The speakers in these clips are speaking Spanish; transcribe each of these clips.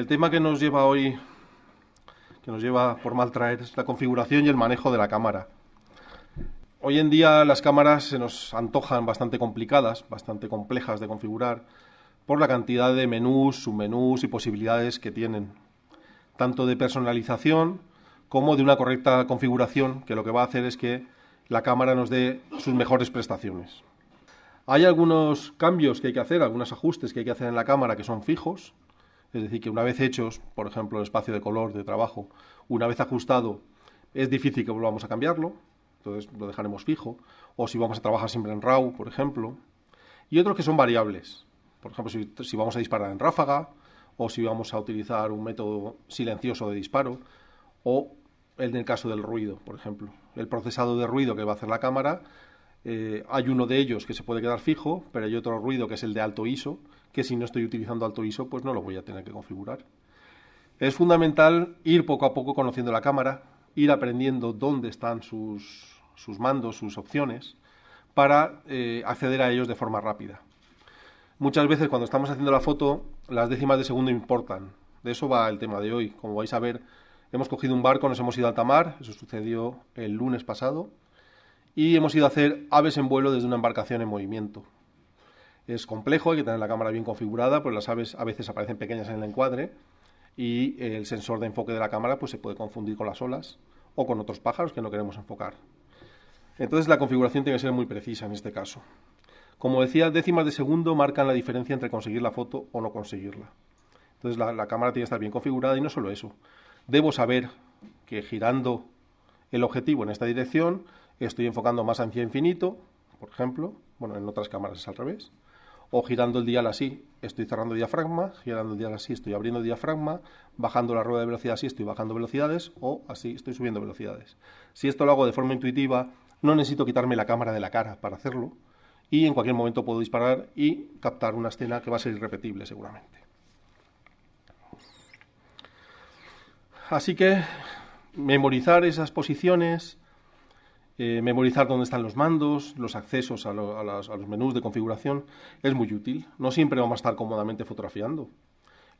El tema que nos lleva hoy, que nos lleva por mal traer, es la configuración y el manejo de la cámara. Hoy en día las cámaras se nos antojan bastante complicadas, bastante complejas de configurar, por la cantidad de menús, submenús y posibilidades que tienen, tanto de personalización como de una correcta configuración, que lo que va a hacer es que la cámara nos dé sus mejores prestaciones. Hay algunos cambios que hay que hacer, algunos ajustes que hay que hacer en la cámara que son fijos, es decir, que una vez hechos, por ejemplo, el espacio de color de trabajo, una vez ajustado, es difícil que volvamos a cambiarlo, entonces lo dejaremos fijo, o si vamos a trabajar siempre en RAW, por ejemplo, y otros que son variables, por ejemplo, si, vamos a disparar en ráfaga, o si vamos a utilizar un método silencioso de disparo, o el del caso del ruido, por ejemplo. El procesado de ruido que va a hacer la cámara, eh, hay uno de ellos que se puede quedar fijo, pero hay otro ruido que es el de alto ISO, que si no estoy utilizando alto ISO, pues no lo voy a tener que configurar. Es fundamental ir poco a poco conociendo la cámara, ir aprendiendo dónde están sus, mandos, sus opciones, para eh, acceder a ellos de forma rápida. Muchas veces cuando estamos haciendo la foto, las décimas de segundo importan. De eso va el tema de hoy. Como vais a ver, hemos cogido un barco, nos hemos ido a alta eso sucedió el lunes pasado, y hemos ido a hacer aves en vuelo desde una embarcación en movimiento es complejo, hay que tener la cámara bien configurada, pues las aves a veces aparecen pequeñas en el encuadre y el sensor de enfoque de la cámara pues, se puede confundir con las olas o con otros pájaros que no queremos enfocar. Entonces la configuración tiene que ser muy precisa en este caso. Como decía, décimas de segundo marcan la diferencia entre conseguir la foto o no conseguirla. Entonces la, la cámara tiene que estar bien configurada y no solo eso. Debo saber que girando el objetivo en esta dirección estoy enfocando más hacia infinito, por ejemplo, bueno, en otras cámaras es al revés, o girando el dial así, estoy cerrando diafragma, girando el dial así, estoy abriendo diafragma, bajando la rueda de velocidad así, estoy bajando velocidades, o así, estoy subiendo velocidades. Si esto lo hago de forma intuitiva, no necesito quitarme la cámara de la cara para hacerlo, y en cualquier momento puedo disparar y captar una escena que va a ser irrepetible seguramente. Así que memorizar esas posiciones, eh, memorizar dónde están los mandos, los accesos a, los menús de configuración, es muy útil. No siempre vamos a estar cómodamente fotografiando.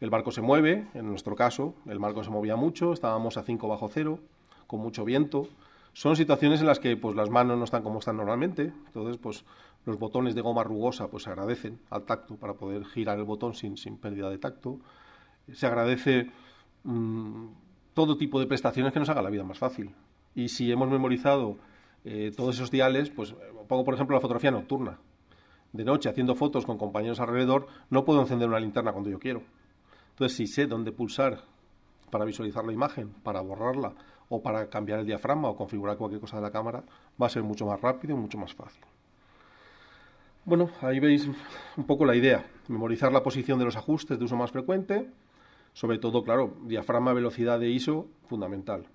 El barco se mueve, en nuestro caso, el barco se movía mucho, estábamos a 5 bajo cero, con mucho viento. Son situaciones en las que pues, las manos no están como están normalmente, entonces pues, los botones de goma rugosa pues, se agradecen al tacto para poder girar el botón sin, pérdida de tacto. Se agradece mm, todo tipo de prestaciones que nos haga la vida más fácil. Y si hemos memorizado eh, todos esos diales, pues eh, pongo por ejemplo la fotografía nocturna. De noche haciendo fotos con compañeros alrededor, no puedo encender una linterna cuando yo quiero. Entonces, si sé dónde pulsar para visualizar la imagen, para borrarla o para cambiar el diafragma o configurar cualquier cosa de la cámara, va a ser mucho más rápido y mucho más fácil. Bueno, ahí veis un poco la idea. Memorizar la posición de los ajustes de uso más frecuente, sobre todo, claro, diafragma, velocidad de ISO, fundamental.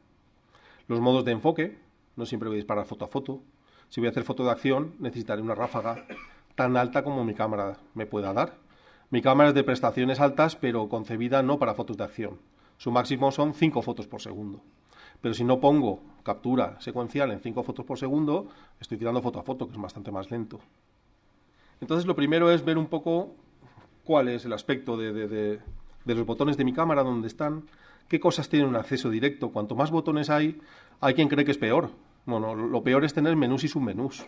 Los modos de enfoque, no siempre voy a disparar foto a foto. Si voy a hacer foto de acción, necesitaré una ráfaga tan alta como mi cámara me pueda dar. Mi cámara es de prestaciones altas, pero concebida no para fotos de acción. Su máximo son 5 fotos por segundo. Pero si no pongo captura secuencial en 5 fotos por segundo, estoy tirando foto a foto, que es bastante más lento. Entonces lo primero es ver un poco cuál es el aspecto de, los botones de mi cámara, dónde están, qué cosas tienen un acceso directo. Cuanto más botones hay, hay quien cree que es peor. Bueno, lo peor es tener menús y submenús.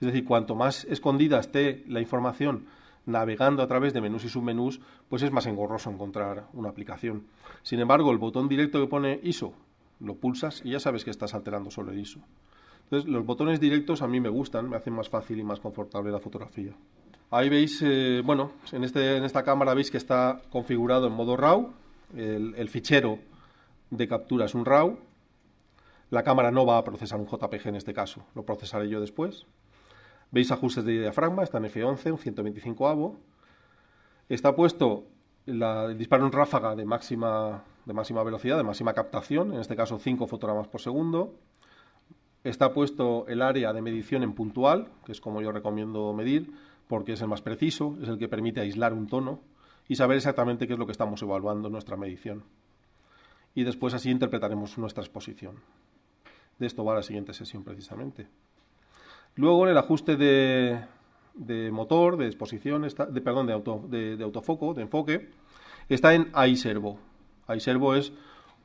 Es decir, cuanto más escondida esté la información navegando a través de menús y submenús, pues es más engorroso encontrar una aplicación. Sin embargo, el botón directo que pone ISO, lo pulsas y ya sabes que estás alterando solo ISO. Entonces, los botones directos a mí me gustan, me hacen más fácil y más confortable la fotografía. Ahí veis, eh, bueno, en, este, en esta cámara veis que está configurado en modo RAW. el fichero de captura es un RAW la cámara no va a procesar un JPG en este caso, lo procesaré yo después. Veis ajustes de diafragma, está en F11, un 125 avo. Está puesto el disparo en ráfaga de máxima, de máxima velocidad, de máxima captación, en este caso 5 fotogramas por segundo. Está puesto el área de medición en puntual, que es como yo recomiendo medir, porque es el más preciso, es el que permite aislar un tono y saber exactamente qué es lo que estamos evaluando en nuestra medición. Y después así interpretaremos nuestra exposición. De esto va la siguiente sesión precisamente. Luego en el ajuste de, motor, de exposición, está, de, perdón, de, auto, de, autofoco, de enfoque, está en iServo. iServo es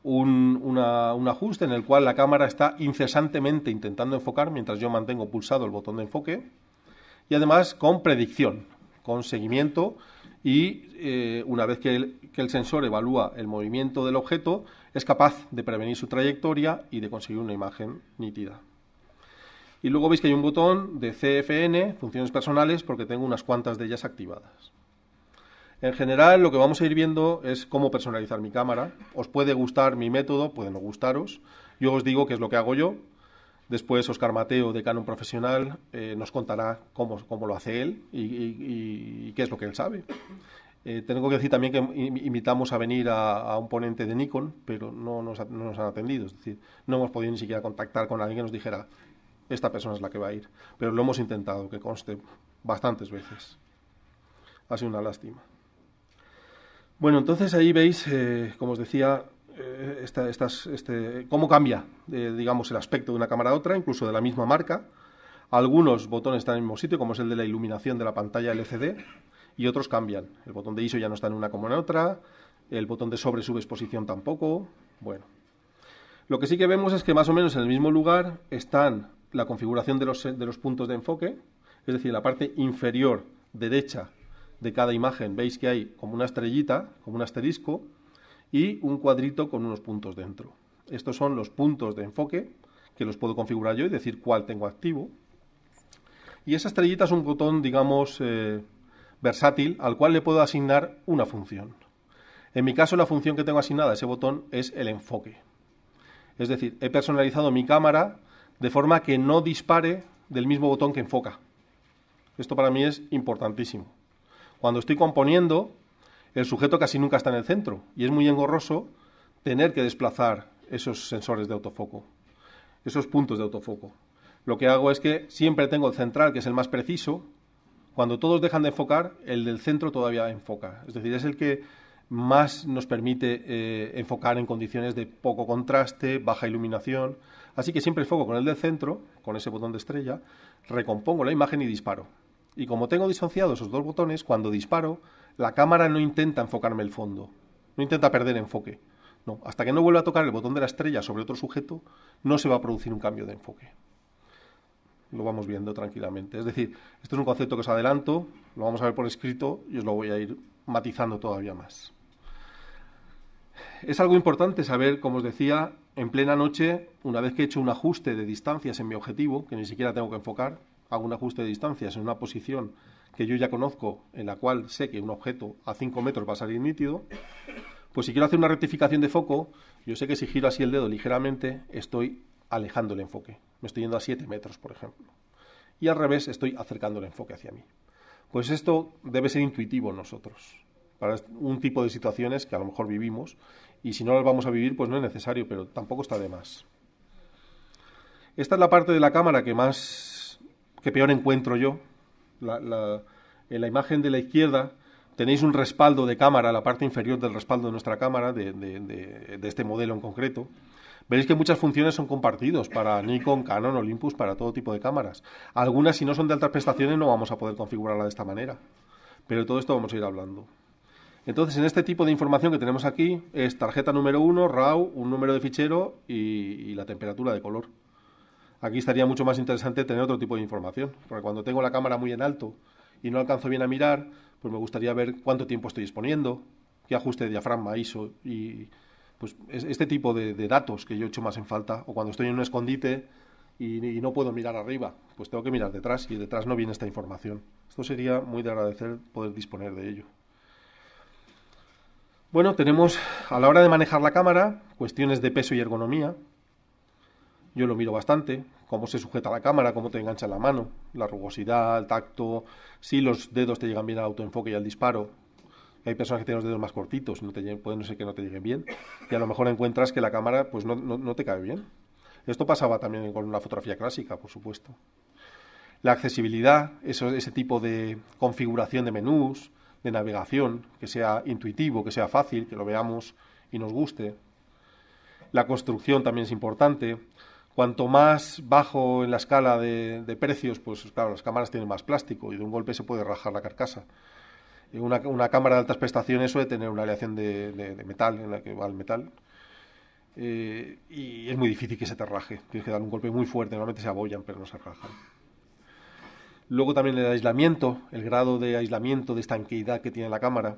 un, un ajuste en el cual la cámara está incesantemente intentando enfocar mientras yo mantengo pulsado el botón de enfoque y además con predicción, con seguimiento y eh, una vez que que el, sensor evalúa el movimiento del objeto, es capaz de prevenir su trayectoria y de conseguir una imagen nítida. Y luego veis que hay un botón de CFN, funciones personales, porque tengo unas cuantas de ellas activadas. En general, lo que vamos a ir viendo es cómo personalizar mi cámara. Os puede gustar mi método, puede no gustaros. Yo os digo qué es lo que hago yo. Después, Oscar Mateo, de Canon profesional, eh, nos contará cómo, cómo, lo hace él y, y, qué es lo que él sabe. Eh, tengo que decir también que invitamos a venir a, un ponente de Nikon, pero no nos, han atendido. Es decir, no hemos podido ni siquiera contactar con alguien que nos dijera, esta persona es la que va a ir. Pero lo hemos intentado, que conste, bastantes veces. Ha sido una lástima. Bueno, entonces ahí veis, eh, como os decía, eh, este, cómo cambia, digamos, el aspecto de una cámara a otra, incluso de la misma marca. Algunos botones están en el mismo sitio, como es el de la iluminación de la pantalla LCD y otros cambian. El botón de ISO ya no está en una como en otra, el botón de sobre subexposición tampoco. Bueno, lo que sí que vemos es que más o menos en el mismo lugar están la configuración de los, puntos de enfoque, es decir, la parte inferior derecha de cada imagen veis que hay como una estrellita, como un asterisco, y un cuadrito con unos puntos dentro. Estos son los puntos de enfoque que los puedo configurar yo y decir cuál tengo activo. Y esa estrellita es un botón, digamos, eh, versátil al cual le puedo asignar una función. En mi caso, la función que tengo asignada a ese botón es el enfoque. Es decir, he personalizado mi cámara de forma que no dispare del mismo botón que enfoca. Esto para mí es importantísimo. Cuando estoy componiendo, el sujeto casi nunca está en el centro y es muy engorroso tener que desplazar esos sensores de autofoco, esos puntos de autofoco. Lo que hago es que siempre tengo el central, que es el más preciso, cuando todos dejan de enfocar, el del centro todavía enfoca. Es decir, es el que más nos permite eh, enfocar en condiciones de poco contraste, baja iluminación. Así que siempre enfoco con el del centro, con ese botón de estrella, recompongo la imagen y disparo. Y como tengo distanciados esos dos botones, cuando disparo, la cámara no intenta enfocarme el fondo, no intenta perder enfoque. No, hasta que no vuelva a tocar el botón de la estrella sobre otro sujeto, no se va a producir un cambio de enfoque lo vamos viendo tranquilamente. Es decir, esto es un concepto que os adelanto, lo vamos a ver por escrito y os lo voy a ir matizando todavía más. Es algo importante saber, como os decía, en plena noche, una vez que he hecho un ajuste de distancias en mi objetivo, que ni siquiera tengo que enfocar, hago un ajuste de distancias en una posición que yo ya conozco, en la cual sé que un objeto a 5 metros va a salir nítido, pues si quiero hacer una rectificación de foco, yo sé que si giro así el dedo ligeramente, estoy alejando el enfoque. Me estoy yendo a 7 metros, por ejemplo. Y al revés, estoy acercando el enfoque hacia mí. Pues esto debe ser intuitivo nosotros, para un tipo de situaciones que a lo mejor vivimos, y si no las vamos a vivir, pues no es necesario, pero tampoco está de más. Esta es la parte de la cámara que más, que peor encuentro yo. en la imagen de la izquierda tenéis un respaldo de cámara, la parte inferior del respaldo de nuestra cámara, de este modelo en concreto Veis que muchas funciones son compartidos para Nikon, Canon, Olympus, para todo tipo de cámaras. Algunas, si no son de altas prestaciones, no vamos a poder configurarla de esta manera. Pero todo esto vamos a ir hablando. Entonces, en este tipo de información que tenemos aquí, es tarjeta número 1, RAW, un número de fichero y, la temperatura de color. Aquí estaría mucho más interesante tener otro tipo de información, porque cuando tengo la cámara muy en alto y no alcanzo bien a mirar, pues me gustaría ver cuánto tiempo estoy exponiendo, qué ajuste de diafragma, ISO y, pues este tipo de, datos que yo echo más en falta, o cuando estoy en un escondite y, y, no puedo mirar arriba, pues tengo que mirar detrás y detrás no viene esta información. Esto sería muy de agradecer poder disponer de ello. Bueno, tenemos a la hora de manejar la cámara cuestiones de peso y ergonomía. Yo lo miro bastante, cómo se sujeta la cámara, cómo te engancha la mano, la rugosidad, el tacto, si los dedos te llegan bien al autoenfoque y al disparo, hay personas que tienen los dedos más cortitos, no pueden ser que no te lleguen bien, y a lo mejor encuentras que la cámara pues no, te cae bien. Esto pasaba también con la fotografía clásica, por supuesto. La accesibilidad, eso, ese tipo de configuración de menús, de navegación, que sea intuitivo, que sea fácil, que lo veamos y nos guste. La construcción también es importante. Cuanto más bajo en la escala de, de precios, pues claro, las cámaras tienen más plástico y de un golpe se puede rajar la carcasa. Una, cámara de altas prestaciones suele tener una aleación de, metal en la que va el metal. Eh, y es muy difícil que se te raje. Tienes que dar un golpe muy fuerte. Normalmente se abollan, pero no se rajan. Luego también el aislamiento, el grado de aislamiento, de estanqueidad que tiene la cámara.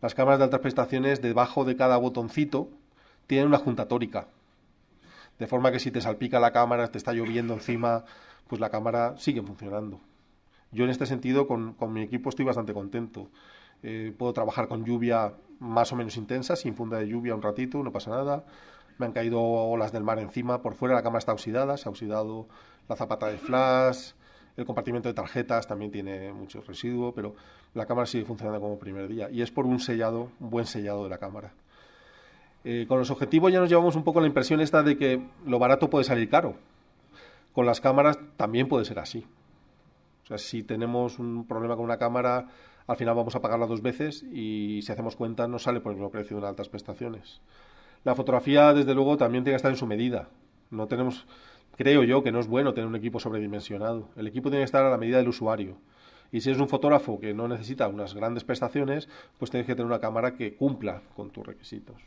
Las cámaras de altas prestaciones, debajo de cada botoncito, tienen una junta tórica. De forma que si te salpica la cámara, te está lloviendo encima, pues la cámara sigue funcionando. Yo en este sentido con, mi equipo estoy bastante contento. Eh, puedo trabajar con lluvia más o menos intensa, sin funda de lluvia un ratito, no pasa nada. Me han caído olas del mar encima, por fuera la cámara está oxidada, se ha oxidado la zapata de flash, el compartimento de tarjetas también tiene mucho residuo, pero la cámara sigue funcionando como primer día. Y es por un sellado, un buen sellado de la cámara. Eh, con los objetivos ya nos llevamos un poco la impresión esta de que lo barato puede salir caro. Con las cámaras también puede ser así si tenemos un problema con una cámara, al final vamos a pagarla dos veces y si hacemos cuenta no sale por el mismo precio de unas altas prestaciones. La fotografía, desde luego, también tiene que estar en su medida. No tenemos, creo yo, que no es bueno tener un equipo sobredimensionado. El equipo tiene que estar a la medida del usuario. Y si es un fotógrafo que no necesita unas grandes prestaciones, pues tienes que tener una cámara que cumpla con tus requisitos.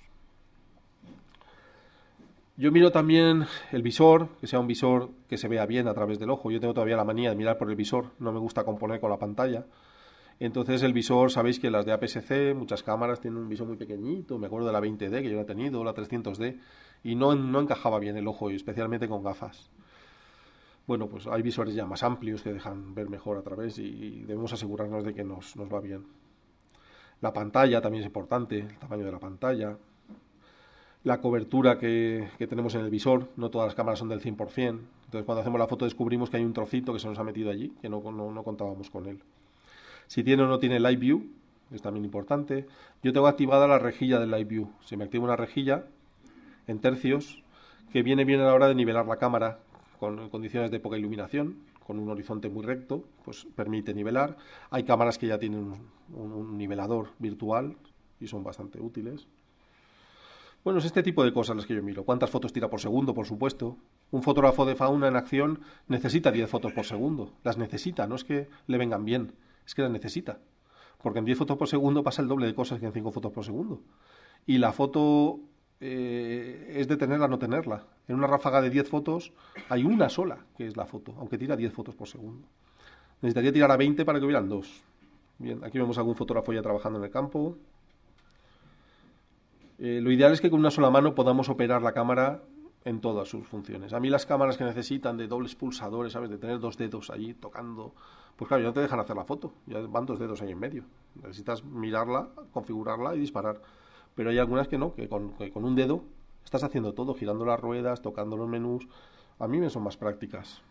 Yo miro también el visor, que sea un visor que se vea bien a través del ojo. Yo tengo todavía la manía de mirar por el visor, no me gusta componer con la pantalla. Entonces el visor, sabéis que las de APS-C, muchas cámaras tienen un visor muy pequeñito, me acuerdo de la 20D que yo la he tenido, la 300D, y no, encajaba bien el ojo, especialmente con gafas. Bueno, pues hay visores ya más amplios que dejan ver mejor a través y, debemos asegurarnos de que nos va bien. La pantalla también es importante, el tamaño de la pantalla, la cobertura que, tenemos en el visor, no todas las cámaras son del 100%, entonces cuando hacemos la foto descubrimos que hay un trocito que se nos ha metido allí, que no, contábamos con él. Si tiene o no tiene Live View, es también importante. Yo tengo activada la rejilla del Live View, se me activa una rejilla en tercios, que viene bien a la hora de nivelar la cámara con condiciones de poca iluminación, con un horizonte muy recto, pues permite nivelar. Hay cámaras que ya tienen un nivelador virtual y son bastante útiles. Bueno, es este tipo de cosas las que yo miro. ¿Cuántas fotos tira por segundo, por supuesto? Un fotógrafo de fauna en acción necesita 10 fotos por segundo. Las necesita, no es que le vengan bien, es que las necesita. Porque en 10 fotos por segundo pasa el doble de cosas que en 5 fotos por segundo. Y la foto eh, es de tenerla no tenerla. En una ráfaga de 10 fotos hay una sola que es la foto, aunque tira 10 fotos por segundo. Necesitaría tirar a 20 para que hubieran dos. Bien, aquí vemos a algún fotógrafo ya trabajando en el campo. Eh, lo ideal es que con una sola mano podamos operar la cámara en todas sus funciones. A mí las cámaras que necesitan de dobles pulsadores, ¿sabes? De tener dos dedos allí tocando, pues claro, ya no te dejan hacer la foto, ya van dos dedos ahí en medio. Necesitas mirarla, configurarla y disparar. Pero hay algunas que no, que con, que con un dedo estás haciendo todo, girando las ruedas, tocando los menús. A mí me son más prácticas.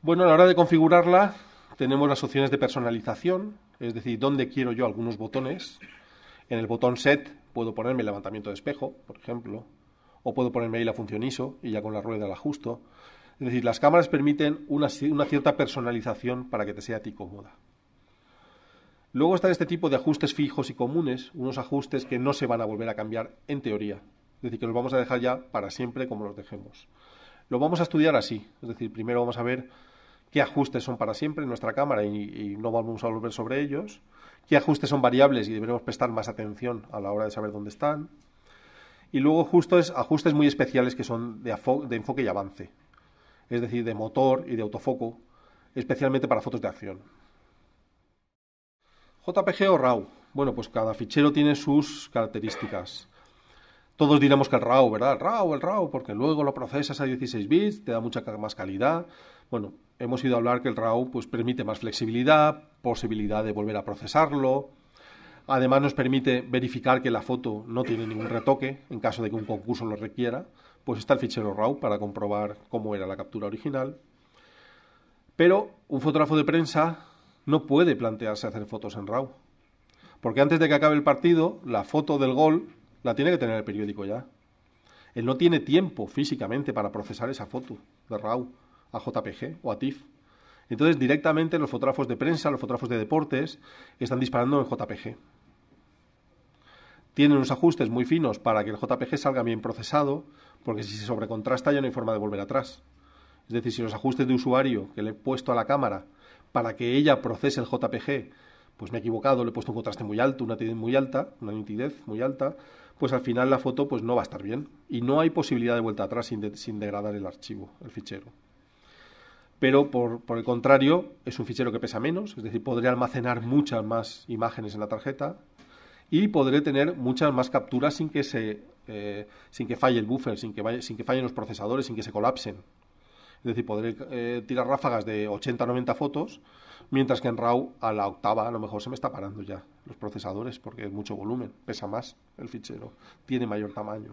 Bueno, a la hora de configurarla tenemos las opciones de personalización, es decir, dónde quiero yo algunos botones, en el botón Set puedo ponerme el levantamiento de espejo, por ejemplo, o puedo ponerme ahí la función ISO y ya con la rueda la ajusto. Es decir, las cámaras permiten una, cierta personalización para que te sea a ti cómoda. Luego están este tipo de ajustes fijos y comunes, unos ajustes que no se van a volver a cambiar en teoría. Es decir, que los vamos a dejar ya para siempre como los dejemos. Lo vamos a estudiar así. Es decir, primero vamos a ver qué ajustes son para siempre en nuestra cámara y, y no vamos a volver sobre ellos qué ajustes son variables y deberemos prestar más atención a la hora de saber dónde están. Y luego justo es ajustes muy especiales que son de, enfoque y avance, es decir, de motor y de autofoco, especialmente para fotos de acción. JPG o RAW. Bueno, pues cada fichero tiene sus características. Todos diremos que el RAW, ¿verdad? El RAW, el RAW, porque luego lo procesas a 16 bits, te da mucha más calidad, bueno, hemos ido a hablar que el RAW pues, permite más flexibilidad, posibilidad de volver a procesarlo. Además nos permite verificar que la foto no tiene ningún retoque en caso de que un concurso lo requiera. Pues está el fichero RAW para comprobar cómo era la captura original. Pero un fotógrafo de prensa no puede plantearse hacer fotos en RAW. Porque antes de que acabe el partido, la foto del gol la tiene que tener el periódico ya. Él no tiene tiempo físicamente para procesar esa foto de RAW a JPG o a TIFF. Entonces, directamente los fotógrafos de prensa, los fotógrafos de deportes, están disparando en JPG. Tienen unos ajustes muy finos para que el JPG salga bien procesado, porque si se sobrecontrasta ya no hay forma de volver atrás. Es decir, si los ajustes de usuario que le he puesto a la cámara para que ella procese el JPG, pues me he equivocado, le he puesto un contraste muy alto, una nitidez muy alta, una nitidez muy alta, pues al final la foto pues no va a estar bien y no hay posibilidad de vuelta atrás sin degradar el archivo, el fichero pero por, el contrario es un fichero que pesa menos, es decir, podré almacenar muchas más imágenes en la tarjeta y podré tener muchas más capturas sin que, eh, sin que falle el buffer, sin que, fallen los procesadores, sin que se colapsen. Es decir, podré eh, tirar ráfagas de 80 90 fotos, mientras que en RAW a la octava a lo mejor se me está parando ya los procesadores porque es mucho volumen, pesa más el fichero, tiene mayor tamaño.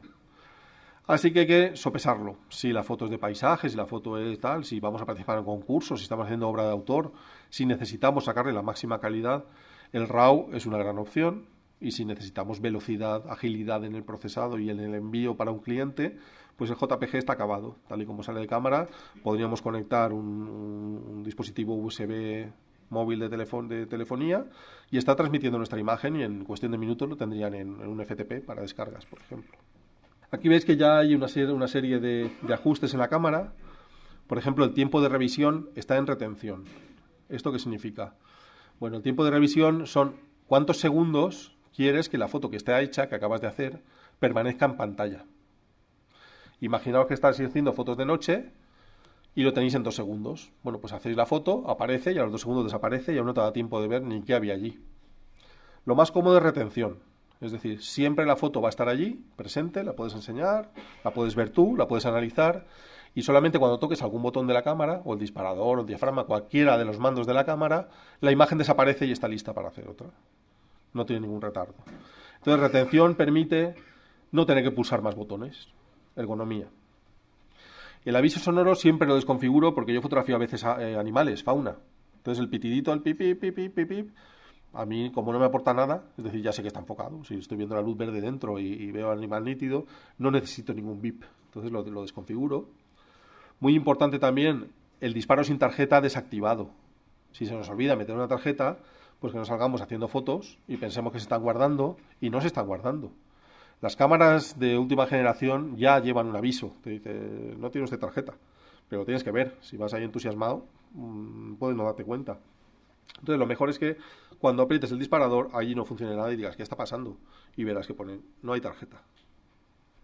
Así que hay que sopesarlo. Si la foto es de paisaje, si la foto es tal, si vamos a participar en concursos, si estamos haciendo obra de autor, si necesitamos sacarle la máxima calidad, el RAW es una gran opción. Y si necesitamos velocidad, agilidad en el procesado y en el envío para un cliente, pues el JPG está acabado. Tal y como sale de cámara, podríamos conectar un, dispositivo USB móvil de, de, telefonía y está transmitiendo nuestra imagen y en cuestión de minutos lo tendrían en un FTP para descargas, por ejemplo. Aquí veis que ya hay una serie, de, ajustes en la cámara. Por ejemplo, el tiempo de revisión está en retención. ¿Esto qué significa? Bueno, el tiempo de revisión son cuántos segundos quieres que la foto que esté hecha, que acabas de hacer, permanezca en pantalla. Imaginaos que estás haciendo fotos de noche y lo tenéis en dos segundos. Bueno, pues hacéis la foto, aparece y a los dos segundos desaparece y aún no te da tiempo de ver ni qué había allí. Lo más cómodo es retención. Es decir, siempre la foto va a estar allí, presente, la puedes enseñar, la puedes ver tú, la puedes analizar y solamente cuando toques algún botón de la cámara o el disparador o el diafragma, cualquiera de los mandos de la cámara, la imagen desaparece y está lista para hacer otra. No tiene ningún retardo. Entonces, retención permite no tener que pulsar más botones. Ergonomía. El aviso sonoro siempre lo desconfiguro porque yo fotografío a veces eh, animales, fauna. Entonces el pitidito, el pipi, pipi, pip, a mí, como no me aporta nada, es decir, ya sé que está enfocado. Si estoy viendo la luz verde dentro y, veo al animal nítido, no necesito ningún VIP. Entonces lo, desconfiguro. Muy importante también el disparo sin tarjeta desactivado. Si se nos olvida meter una tarjeta, pues que nos salgamos haciendo fotos y pensemos que se están guardando y no se están guardando. Las cámaras de última generación ya llevan un aviso. Te dice, no tienes usted tarjeta. Pero tienes que ver. Si vas ahí entusiasmado, mm, puedes no darte cuenta. Entonces, lo mejor es que cuando aprietes el disparador, allí no funcione nada y digas, ¿qué está pasando? Y verás que pone, no hay tarjeta.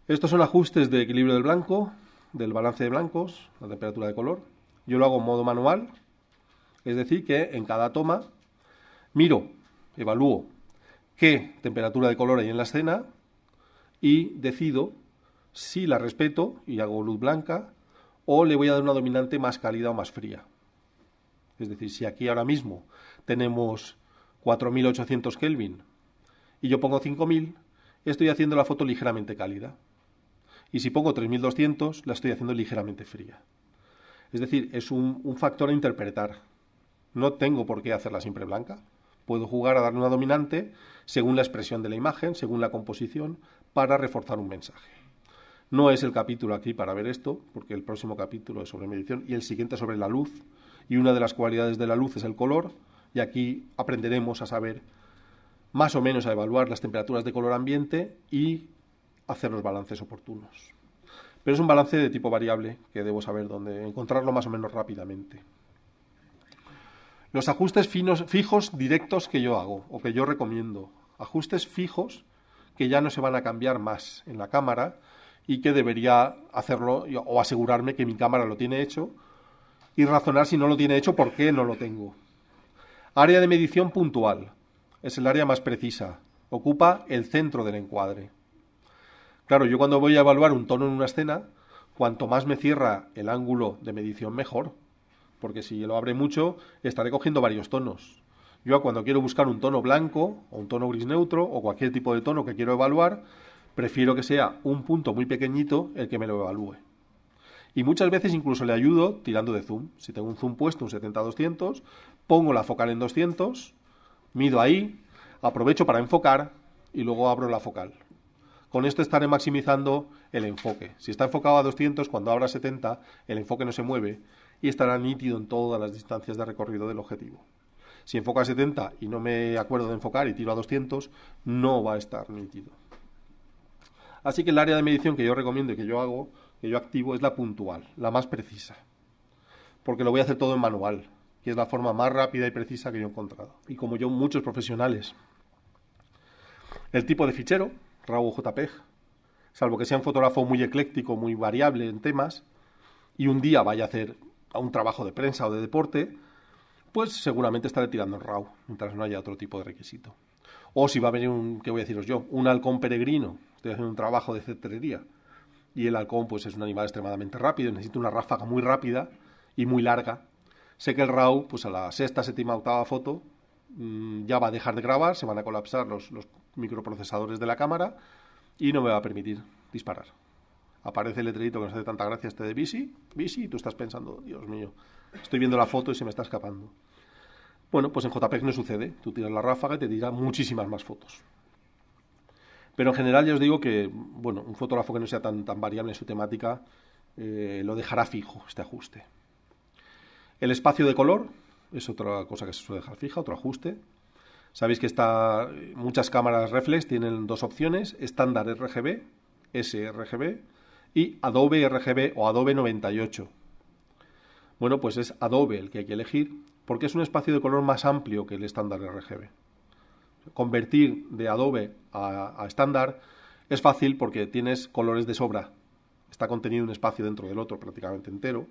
Estos son ajustes de equilibrio del blanco, del balance de blancos, la temperatura de color. Yo lo hago en modo manual, es decir, que en cada toma miro, evalúo qué temperatura de color hay en la escena y decido si la respeto y hago luz blanca o le voy a dar una dominante más cálida o más fría. Es decir, si aquí ahora mismo tenemos 4.800 Kelvin y yo pongo 5.000, estoy haciendo la foto ligeramente cálida. Y si pongo 3.200, la estoy haciendo ligeramente fría. Es decir, es un, factor a interpretar. No tengo por qué hacerla siempre blanca. Puedo jugar a darle una dominante según la expresión de la imagen, según la composición, para reforzar un mensaje. No es el capítulo aquí para ver esto, porque el próximo capítulo es sobre medición y el siguiente sobre la luz, y una de las cualidades de la luz es el color, y aquí aprenderemos a saber más o menos a evaluar las temperaturas de color ambiente y hacer los balances oportunos. Pero es un balance de tipo variable que debo saber dónde encontrarlo más o menos rápidamente. Los ajustes finos, fijos directos que yo hago o que yo recomiendo. Ajustes fijos que ya no se van a cambiar más en la cámara y que debería hacerlo o asegurarme que mi cámara lo tiene hecho y razonar si no lo tiene hecho, por qué no lo tengo. Área de medición puntual. Es el área más precisa. Ocupa el centro del encuadre. Claro, yo cuando voy a evaluar un tono en una escena, cuanto más me cierra el ángulo de medición, mejor. Porque si lo abre mucho, estaré cogiendo varios tonos. Yo cuando quiero buscar un tono blanco o un tono gris neutro o cualquier tipo de tono que quiero evaluar, prefiero que sea un punto muy pequeñito el que me lo evalúe. Y muchas veces incluso le ayudo tirando de zoom. Si tengo un zoom puesto, un 70-200, pongo la focal en 200, mido ahí, aprovecho para enfocar y luego abro la focal. Con esto estaré maximizando el enfoque. Si está enfocado a 200, cuando abra 70, el enfoque no se mueve y estará nítido en todas las distancias de recorrido del objetivo. Si enfoco a 70 y no me acuerdo de enfocar y tiro a 200, no va a estar nítido. Así que el área de medición que yo recomiendo y que yo hago que yo activo es la puntual, la más precisa, porque lo voy a hacer todo en manual, que es la forma más rápida y precisa que yo he encontrado. Y como yo, muchos profesionales. El tipo de fichero, RAW o JPEG, salvo que sea un fotógrafo muy ecléctico, muy variable en temas, y un día vaya a hacer un trabajo de prensa o de deporte, pues seguramente estaré tirando en RAW, mientras no haya otro tipo de requisito. O si va a venir un, ¿qué voy a deciros yo? Un halcón peregrino, estoy haciendo un trabajo de cetrería, y el halcón pues es un animal extremadamente rápido, necesita una ráfaga muy rápida y muy larga. Sé que el RAW, pues a la sexta, séptima, octava foto, mm, ya va a dejar de grabar, se van a colapsar los, microprocesadores de la cámara y no me va a permitir disparar. Aparece el letrerito que nos hace tanta gracia este de bici, y tú estás pensando, Dios mío, estoy viendo la foto y se me está escapando. Bueno, pues en JPEG no sucede. Tú tiras la ráfaga y te dirá muchísimas más fotos. Pero en general ya os digo que, bueno, un fotógrafo que no sea tan, variable en su temática eh, lo dejará fijo este ajuste. El espacio de color es otra cosa que se suele dejar fija, otro ajuste. Sabéis que está, muchas cámaras reflex tienen dos opciones, estándar RGB, sRGB y Adobe RGB o Adobe 98. Bueno, pues es Adobe el que hay que elegir porque es un espacio de color más amplio que el estándar RGB convertir de Adobe a estándar es fácil porque tienes colores de sobra. Está contenido un espacio dentro del otro prácticamente entero.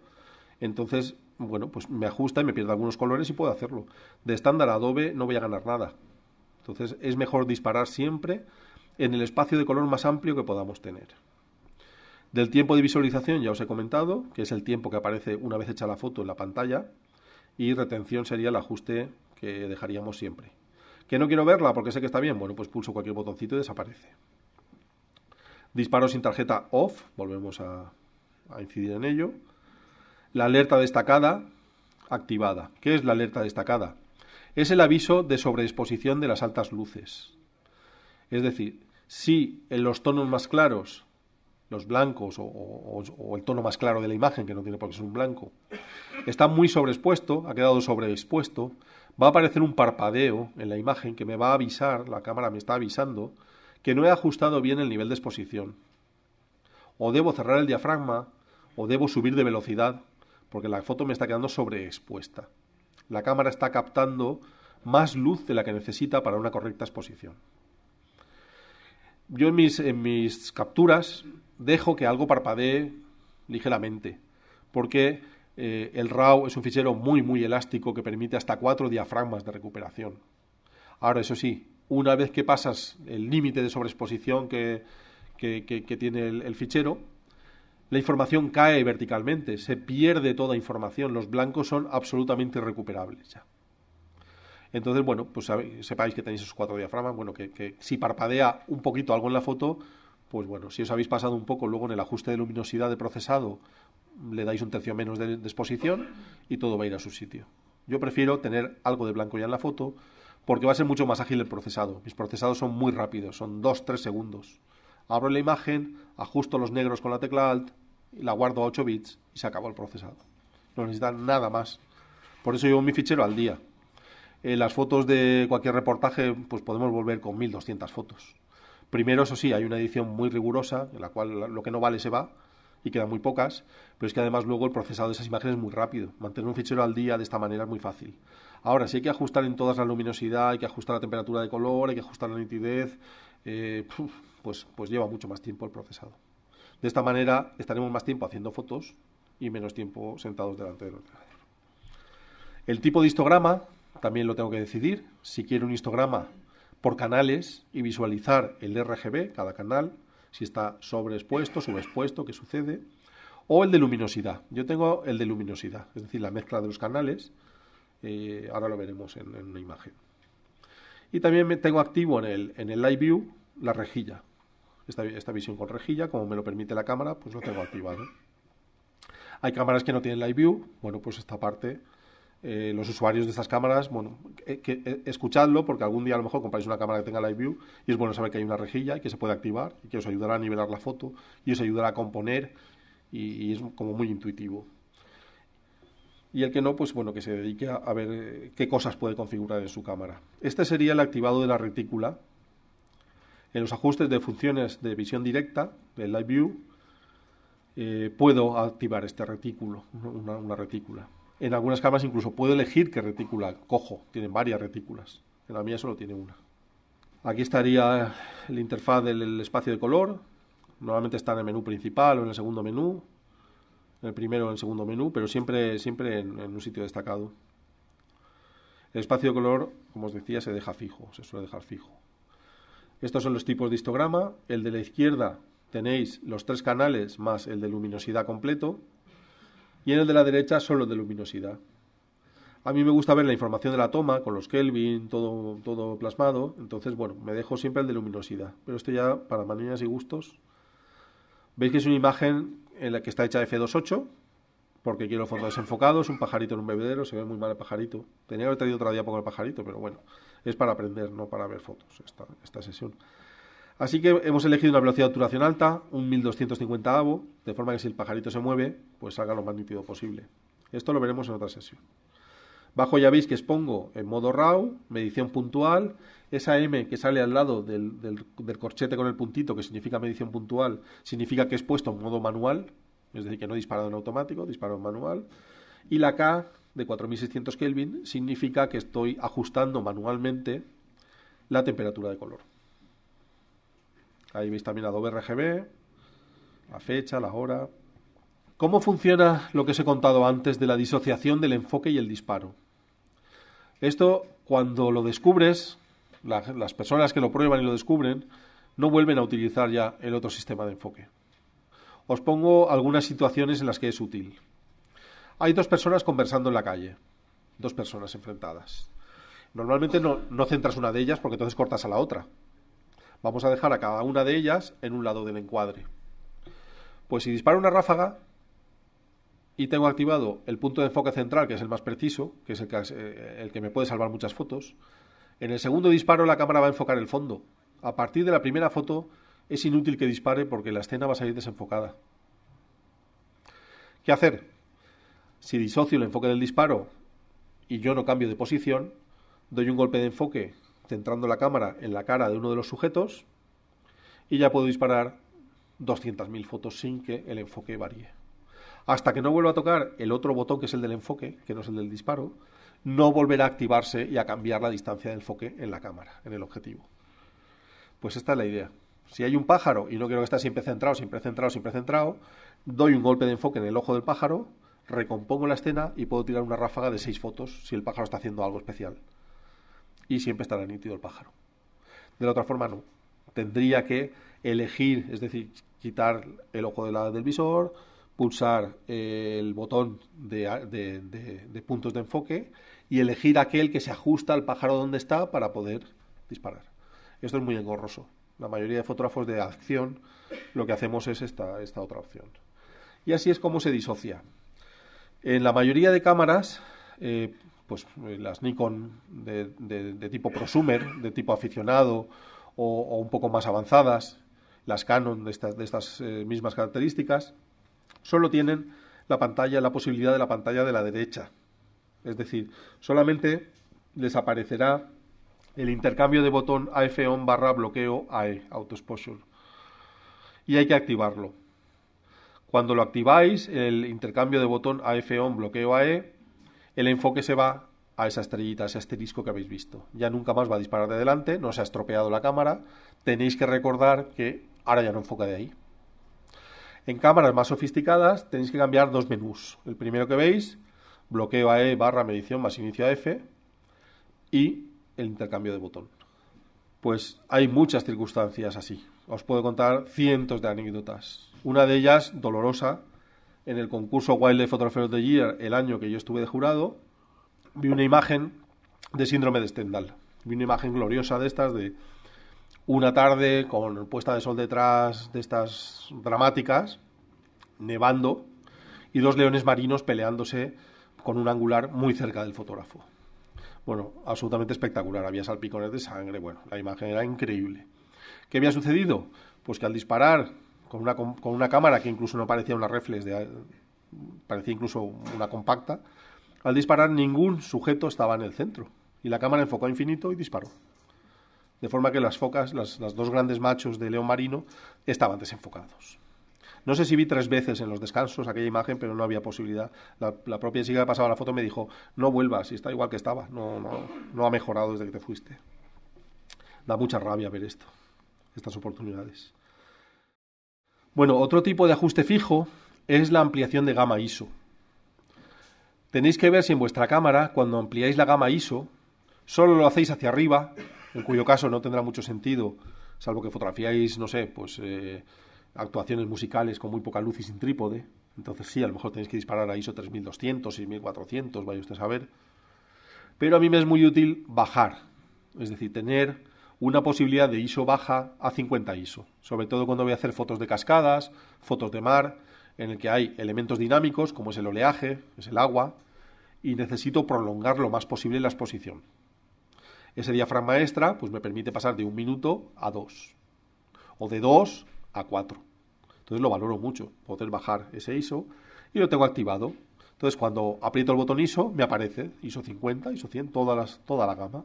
Entonces, bueno, pues me ajusta y me pierdo algunos colores y puedo hacerlo. De estándar a Adobe no voy a ganar nada. Entonces es mejor disparar siempre en el espacio de color más amplio que podamos tener. Del tiempo de visualización ya os he comentado, que es el tiempo que aparece una vez hecha la foto en la pantalla, y retención sería el ajuste que dejaríamos siempre. Que no quiero verla porque sé que está bien. Bueno, pues pulso cualquier botoncito y desaparece. Disparo sin tarjeta off. Volvemos a, incidir en ello. La alerta destacada activada. ¿Qué es la alerta destacada? Es el aviso de sobreexposición de las altas luces. Es decir, si en los tonos más claros, los blancos o, o, el tono más claro de la imagen, que no tiene por qué ser un blanco, está muy sobreexpuesto, ha quedado sobreexpuesto, va a aparecer un parpadeo en la imagen que me va a avisar, la cámara me está avisando, que no he ajustado bien el nivel de exposición. O debo cerrar el diafragma, o debo subir de velocidad, porque la foto me está quedando sobreexpuesta. La cámara está captando más luz de la que necesita para una correcta exposición. Yo en mis, en mis capturas dejo que algo parpadee ligeramente, porque eh, el RAW es un fichero muy, muy elástico que permite hasta cuatro diafragmas de recuperación. Ahora, eso sí, una vez que pasas el límite de sobreexposición que, que, tiene el, el, fichero, la información cae verticalmente, se pierde toda información, los blancos son absolutamente irrecuperables ya. Entonces, bueno, pues sepáis que tenéis esos cuatro diafragmas, bueno, que si parpadea un poquito algo en la foto, pues bueno, si os habéis pasado un poco luego en el ajuste de luminosidad de procesado le dais un tercio menos de, exposición y todo va a ir a su sitio. Yo prefiero tener algo de blanco ya en la foto porque va a ser mucho más ágil el procesado. Mis procesados son muy rápidos, son 2-3 segundos. Abro la imagen, ajusto los negros con la tecla Alt, y la guardo a 8 bits y se acabó el procesado. No necesitan nada más. Por eso llevo mi fichero al día. las fotos de cualquier reportaje, pues podemos volver con 1200 fotos. Primero, eso sí, hay una edición muy rigurosa en la cual lo que no vale se va y quedan muy pocas, pero es que además luego el procesado de esas imágenes es muy rápido. Mantener un fichero al día de esta manera es muy fácil. Ahora, si hay que ajustar en todas la luminosidad, hay que ajustar la temperatura de color, hay que ajustar la nitidez, eh, pues, pues lleva mucho más tiempo el procesado. De esta manera estaremos más tiempo haciendo fotos y menos tiempo sentados delante del ordenador. El tipo de histograma también lo tengo que decidir. Si quiero un histograma por canales y visualizar el RGB, cada canal, si está sobreexpuesto, subexpuesto, qué sucede. O el de luminosidad. Yo tengo el de luminosidad, es decir, la mezcla de los canales. Eh, ahora lo veremos en, una imagen. Y también tengo activo en el, en el Live View la rejilla. Esta, esta, visión con rejilla, como me lo permite la cámara, pues lo tengo activado. Hay cámaras que no tienen Live View, bueno, pues esta parte eh, los usuarios de estas cámaras, bueno, que, eh, escuchadlo porque algún día a lo mejor compráis una cámara que tenga Live View y es bueno saber que hay una rejilla y que se puede activar y que os ayudará a nivelar la foto y os ayudará a componer y, es como muy intuitivo. Y el que no, pues bueno, que se dedique a, ver eh, qué cosas puede configurar en su cámara. Este sería el activado de la retícula, en los ajustes de funciones de visión directa del Live View puedo activar este retículo, una retícula. En algunas cámaras incluso puedo elegir qué retícula cojo. Tienen varias retículas. En la mía solo tiene una. Aquí estaría la interfaz del espacio de color. Normalmente está en el menú principal o en el segundo menú. En el primero o en el segundo menú, pero siempre, siempre en, en un sitio destacado. El espacio de color, como os decía, se deja fijo, se suele dejar fijo. Estos son los tipos de histograma. El de la izquierda tenéis los tres canales más el de luminosidad completo, y en el de la derecha solo de luminosidad. A mí me gusta ver la información de la toma con los Kelvin, todo, todo plasmado. Entonces, bueno, me dejo siempre el de luminosidad. Pero esto ya para manías y gustos. Veis que es una imagen en la que está hecha F28, porque quiero fotos desenfocadas, un pajarito en un bebedero, se ve muy mal el pajarito. Tenía que haber traído otro día poco el pajarito, pero bueno, es para aprender, no para ver fotos esta, esta sesión. Así que hemos elegido una velocidad de obturación alta, un 1250 avo, de forma que si el pajarito se mueve, pues salga lo más nítido posible. Esto lo veremos en otra sesión. Bajo ya veis que expongo en modo RAW, medición puntual, esa M que sale al lado del, corchete con el puntito, que significa medición puntual, significa que es puesto en modo manual, es decir, que no he disparado en automático, disparo en manual, y la K de 4600 Kelvin significa que estoy ajustando manualmente la temperatura de color. Ahí veis también Adobe RGB, la fecha, la hora. ¿Cómo funciona lo que os he contado antes de la disociación del enfoque y el disparo? Esto, cuando lo descubres, las personas que lo prueban y lo descubren, no vuelven a utilizar ya el otro sistema de enfoque. Os pongo algunas situaciones en las que es útil. Hay dos personas conversando en la calle, dos personas enfrentadas. Normalmente no, no centras una de ellas porque entonces cortas a la otra. Vamos a dejar a cada una de ellas en un lado del encuadre. Pues si disparo una ráfaga y tengo activado el punto de enfoque central, que es el más preciso, que es eh, el que, me puede salvar muchas fotos, en el segundo disparo la cámara va a enfocar el fondo. A partir de la primera foto es inútil que dispare porque la escena va a salir desenfocada. ¿Qué hacer? Si disocio el enfoque del disparo y yo no cambio de posición, doy un golpe de enfoque centrando la cámara en la cara de uno de los sujetos y ya puedo disparar 200.000 fotos sin que el enfoque varíe. Hasta que no vuelva a tocar el otro botón que es el del enfoque, que no es el del disparo, no volverá a activarse y a cambiar la distancia de enfoque en la cámara, en el objetivo. Pues esta es la idea. Si hay un pájaro y no quiero que esté siempre centrado, siempre centrado, siempre centrado, doy un golpe de enfoque en el ojo del pájaro, recompongo la escena y puedo tirar una ráfaga de seis fotos si el pájaro está haciendo algo especial y siempre estará nítido el pájaro. De la otra forma, no. Tendría que elegir, es decir, quitar el ojo del visor, pulsar eh, el botón de, puntos de enfoque y elegir aquel que se ajusta al pájaro donde está para poder disparar. Esto es muy engorroso. La mayoría de fotógrafos de acción lo que hacemos es esta, otra opción. Y así es como se disocia. En la mayoría de cámaras, eh, pues eh, las Nikon de, tipo prosumer, de tipo aficionado o, un poco más avanzadas, las Canon de estas, eh, mismas características, solo tienen la pantalla, la posibilidad de la pantalla de la derecha. Es decir, solamente les aparecerá el intercambio de botón AF-ON barra bloqueo AE, Auto Exposure. Y hay que activarlo. Cuando lo activáis, el intercambio de botón AF-ON bloqueo AE el enfoque se va a esa estrellita, a ese asterisco que habéis visto. Ya nunca más va a disparar de delante, no se ha estropeado la cámara, tenéis que recordar que ahora ya no enfoca de ahí. En cámaras más sofisticadas tenéis que cambiar dos menús. El primero que veis, bloqueo a E barra medición más inicio a F y el intercambio de botón. Pues hay muchas circunstancias así. Os puedo contar cientos de anécdotas. Una de ellas dolorosa en el concurso Wildlife Photographer of the Year, el año que yo estuve de jurado, vi una imagen de síndrome de Stendhal. Vi una imagen gloriosa de estas, de una tarde con puesta de sol detrás, de estas dramáticas, nevando, y dos leones marinos peleándose con un angular muy cerca del fotógrafo. Bueno, absolutamente espectacular. Había salpicones de sangre, bueno, la imagen era increíble. ¿Qué había sucedido? Pues que al disparar con una, cámara que incluso no parecía una reflex, eh, parecía incluso una compacta, al disparar ningún sujeto estaba en el centro. Y la cámara enfocó a infinito y disparó. De forma que las focas, las, dos grandes machos de león marino, estaban desenfocados. No sé si vi tres veces en los descansos aquella imagen, pero no había posibilidad. La, propia chica que pasaba la foto me dijo, no vuelvas, está igual que estaba, no ha mejorado desde que te fuiste. Da mucha rabia ver esto, estas oportunidades. Bueno, otro tipo de ajuste fijo es la ampliación de gama ISO. Tenéis que ver si en vuestra cámara, cuando ampliáis la gama ISO, solo lo hacéis hacia arriba, en cuyo caso no tendrá mucho sentido, salvo que fotografiáis, no sé, pues eh, actuaciones musicales con muy poca luz y sin trípode. Entonces sí, a lo mejor tenéis que disparar a ISO 3200, 6400, vaya usted a saber. Pero a mí me es muy útil bajar, es decir, tener una posibilidad de ISO baja a 50 ISO, sobre todo cuando voy a hacer fotos de cascadas, fotos de mar, en el que hay elementos dinámicos como es el oleaje, es el agua, y necesito prolongar lo más posible la exposición. Ese diafragma extra pues me permite pasar de un minuto a dos, o de dos a cuatro. Entonces lo valoro mucho, poder bajar ese ISO y lo tengo activado. Entonces cuando aprieto el botón ISO me aparece ISO 50, ISO 100, toda la gama.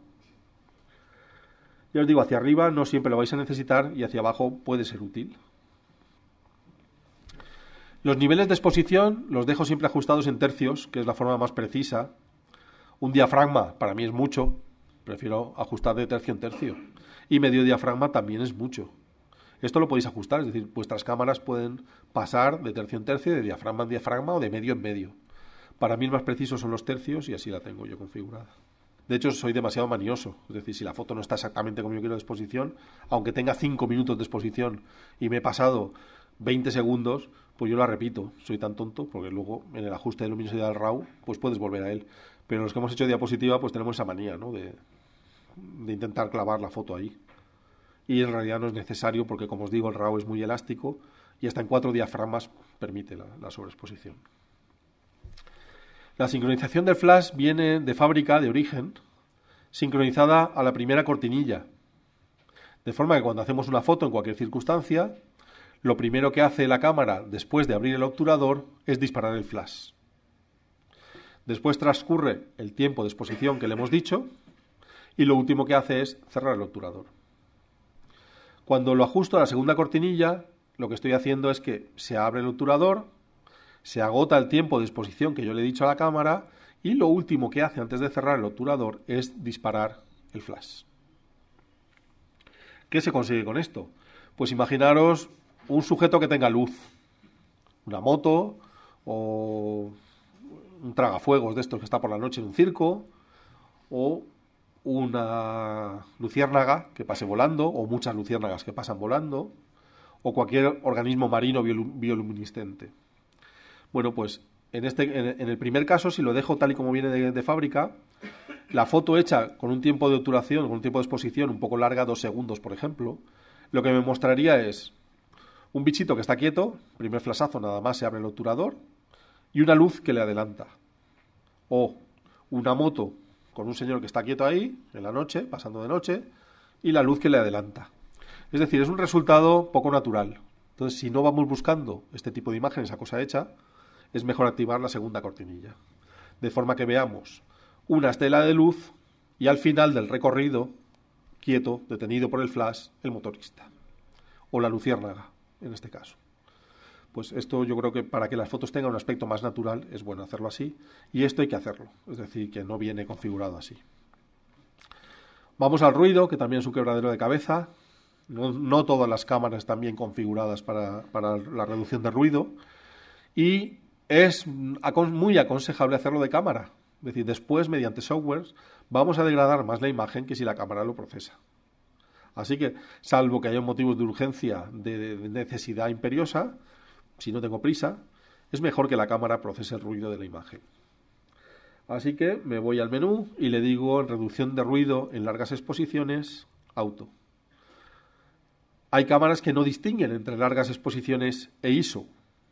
Ya os digo, hacia arriba no siempre lo vais a necesitar y hacia abajo puede ser útil. Los niveles de exposición los dejo siempre ajustados en tercios, que es la forma más precisa. Un diafragma para mí es mucho, prefiero ajustar de tercio en tercio. Y medio diafragma también es mucho. Esto lo podéis ajustar, es decir, vuestras cámaras pueden pasar de tercio en tercio, de diafragma en diafragma o de medio en medio. Para mí el más preciso son los tercios y así la tengo yo configurada. De hecho, soy demasiado manioso. Es decir, si la foto no está exactamente como yo quiero de exposición, aunque tenga 5 minutos de exposición y me he pasado 20 segundos, pues yo la repito. Soy tan tonto porque luego en el ajuste de luminosidad del RAW, pues puedes volver a él. Pero los que hemos hecho diapositiva, pues tenemos esa manía, ¿no? De, intentar clavar la foto ahí. Y en realidad no es necesario porque, como os digo, el RAW es muy elástico y hasta en cuatro diaframas permite la sobreexposición. La sincronización del flash viene de fábrica, de origen, sincronizada a la primera cortinilla. De forma que cuando hacemos una foto en cualquier circunstancia, lo primero que hace la cámara después de abrir el obturador es disparar el flash. Después transcurre el tiempo de exposición que le hemos dicho y lo último que hace es cerrar el obturador. Cuando lo ajusto a la segunda cortinilla, lo que estoy haciendo es que se abre el obturador, se agota el tiempo de exposición que yo le he dicho a la cámara y lo último que hace antes de cerrar el obturador es disparar el flash. ¿Qué se consigue con esto? Pues imaginaros un sujeto que tenga luz, una moto o un tragafuegos de estos que está por la noche en un circo o una luciérnaga que pase volando o muchas luciérnagas que pasan volando o cualquier organismo marino bioluminiscente. Bueno, pues en, este, en, el primer caso, si lo dejo tal y como viene de, de, fábrica, la foto hecha con un tiempo de obturación, con un tiempo de exposición un poco larga, dos segundos, por ejemplo, lo que me mostraría es un bichito que está quieto, primer flasazo nada más se abre el obturador, y una luz que le adelanta. O una moto con un señor que está quieto ahí, en la noche, pasando de noche, y la luz que le adelanta. Es decir, es un resultado poco natural. Entonces, si no vamos buscando este tipo de imágenes a cosa hecha, es mejor activar la segunda cortinilla. De forma que veamos una estela de luz y al final del recorrido, quieto, detenido por el flash, el motorista. O la luciérnaga, en este caso. Pues esto yo creo que para que las fotos tengan un aspecto más natural es bueno hacerlo así. Y esto hay que hacerlo, es decir, que no viene configurado así. Vamos al ruido, que también es un quebradero de cabeza. No, todas las cámaras están bien configuradas para, para la reducción de ruido. Y es muy aconsejable hacerlo de cámara. Es decir, después, mediante softwares, vamos a degradar más la imagen que si la cámara lo procesa. Así que, salvo que haya motivos de urgencia, de, necesidad imperiosa, si no tengo prisa, es mejor que la cámara procese el ruido de la imagen. Así que me voy al menú y le digo reducción de ruido en largas exposiciones, auto. Hay cámaras que no distinguen entre largas exposiciones e ISO,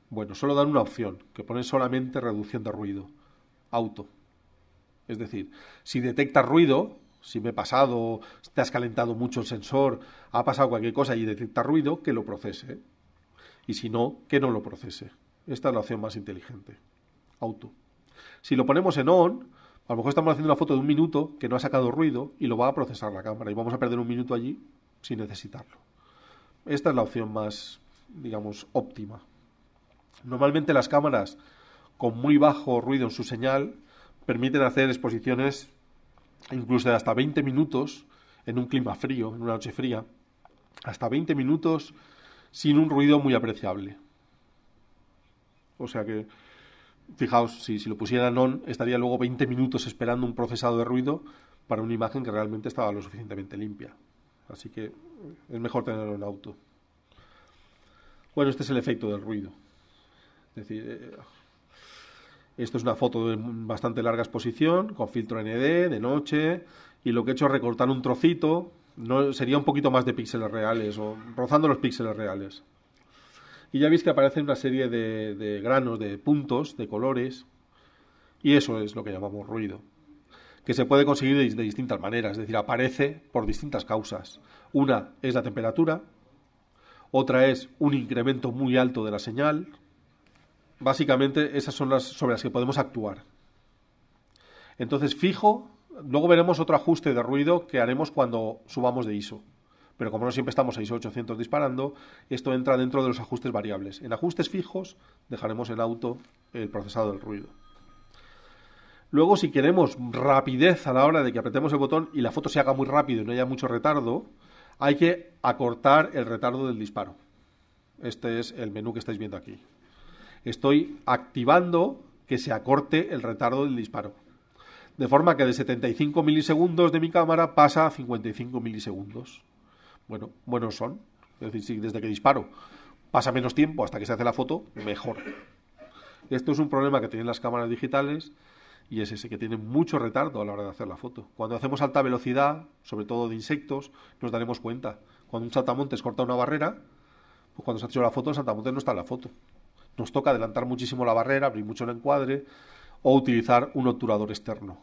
bueno, solo dan una opción, que pone solamente reducción de ruido, auto. Es decir, si detecta ruido, si me he pasado, te has calentado mucho el sensor, ha pasado cualquier cosa y detecta ruido, que lo procese. Y si no, que no lo procese. Esta es la opción más inteligente. Auto. Si lo ponemos en on, a lo mejor estamos haciendo una foto de un minuto que no ha sacado ruido y lo va a procesar la cámara y vamos a perder un minuto allí sin necesitarlo. Esta es la opción más, digamos, óptima Normalmente las cámaras con muy bajo ruido en su señal permiten hacer exposiciones incluso de hasta 20 minutos en un clima frío, en una noche fría, hasta 20 minutos sin un ruido muy apreciable. O sea que, fijaos, si, lo pusiera on, estaría luego 20 minutos esperando un procesado de ruido para una imagen que realmente estaba lo suficientemente limpia. Así que es mejor tenerlo en auto. Bueno, este es el efecto del ruido. Es decir, eh, esto es una foto de bastante larga exposición, con filtro ND, de noche, y lo que he hecho es recortar un trocito, no, sería un poquito más de píxeles reales, o rozando los píxeles reales. Y ya veis que aparecen una serie de, granos, de puntos, de colores, y eso es lo que llamamos ruido que se puede conseguir de, distintas maneras, es decir, aparece por distintas causas. Una es la temperatura, otra es un incremento muy alto de la señal, básicamente esas son las sobre las que podemos actuar. Entonces fijo, luego veremos otro ajuste de ruido que haremos cuando subamos de ISO. Pero como no siempre estamos a ISO 800 disparando, esto entra dentro de los ajustes variables. En ajustes fijos dejaremos en auto el procesado del ruido. Luego, si queremos rapidez a la hora de que apretemos el botón y la foto se haga muy rápido y no haya mucho retardo, hay que acortar el retardo del disparo. Este es el menú que estáis viendo aquí estoy activando que se acorte el retardo del disparo. De forma que de 75 milisegundos de mi cámara pasa a 55 milisegundos. Bueno, buenos son. Es decir, si desde que disparo pasa menos tiempo hasta que se hace la foto, mejor. Esto es un problema que tienen las cámaras digitales y es ese que tiene mucho retardo a la hora de hacer la foto. Cuando hacemos alta velocidad, sobre todo de insectos, nos daremos cuenta. Cuando un saltamontes corta una barrera, pues cuando se ha hecho la foto, el saltamontes no está en la foto. Nos toca adelantar muchísimo la barrera, abrir mucho el encuadre o utilizar un obturador externo.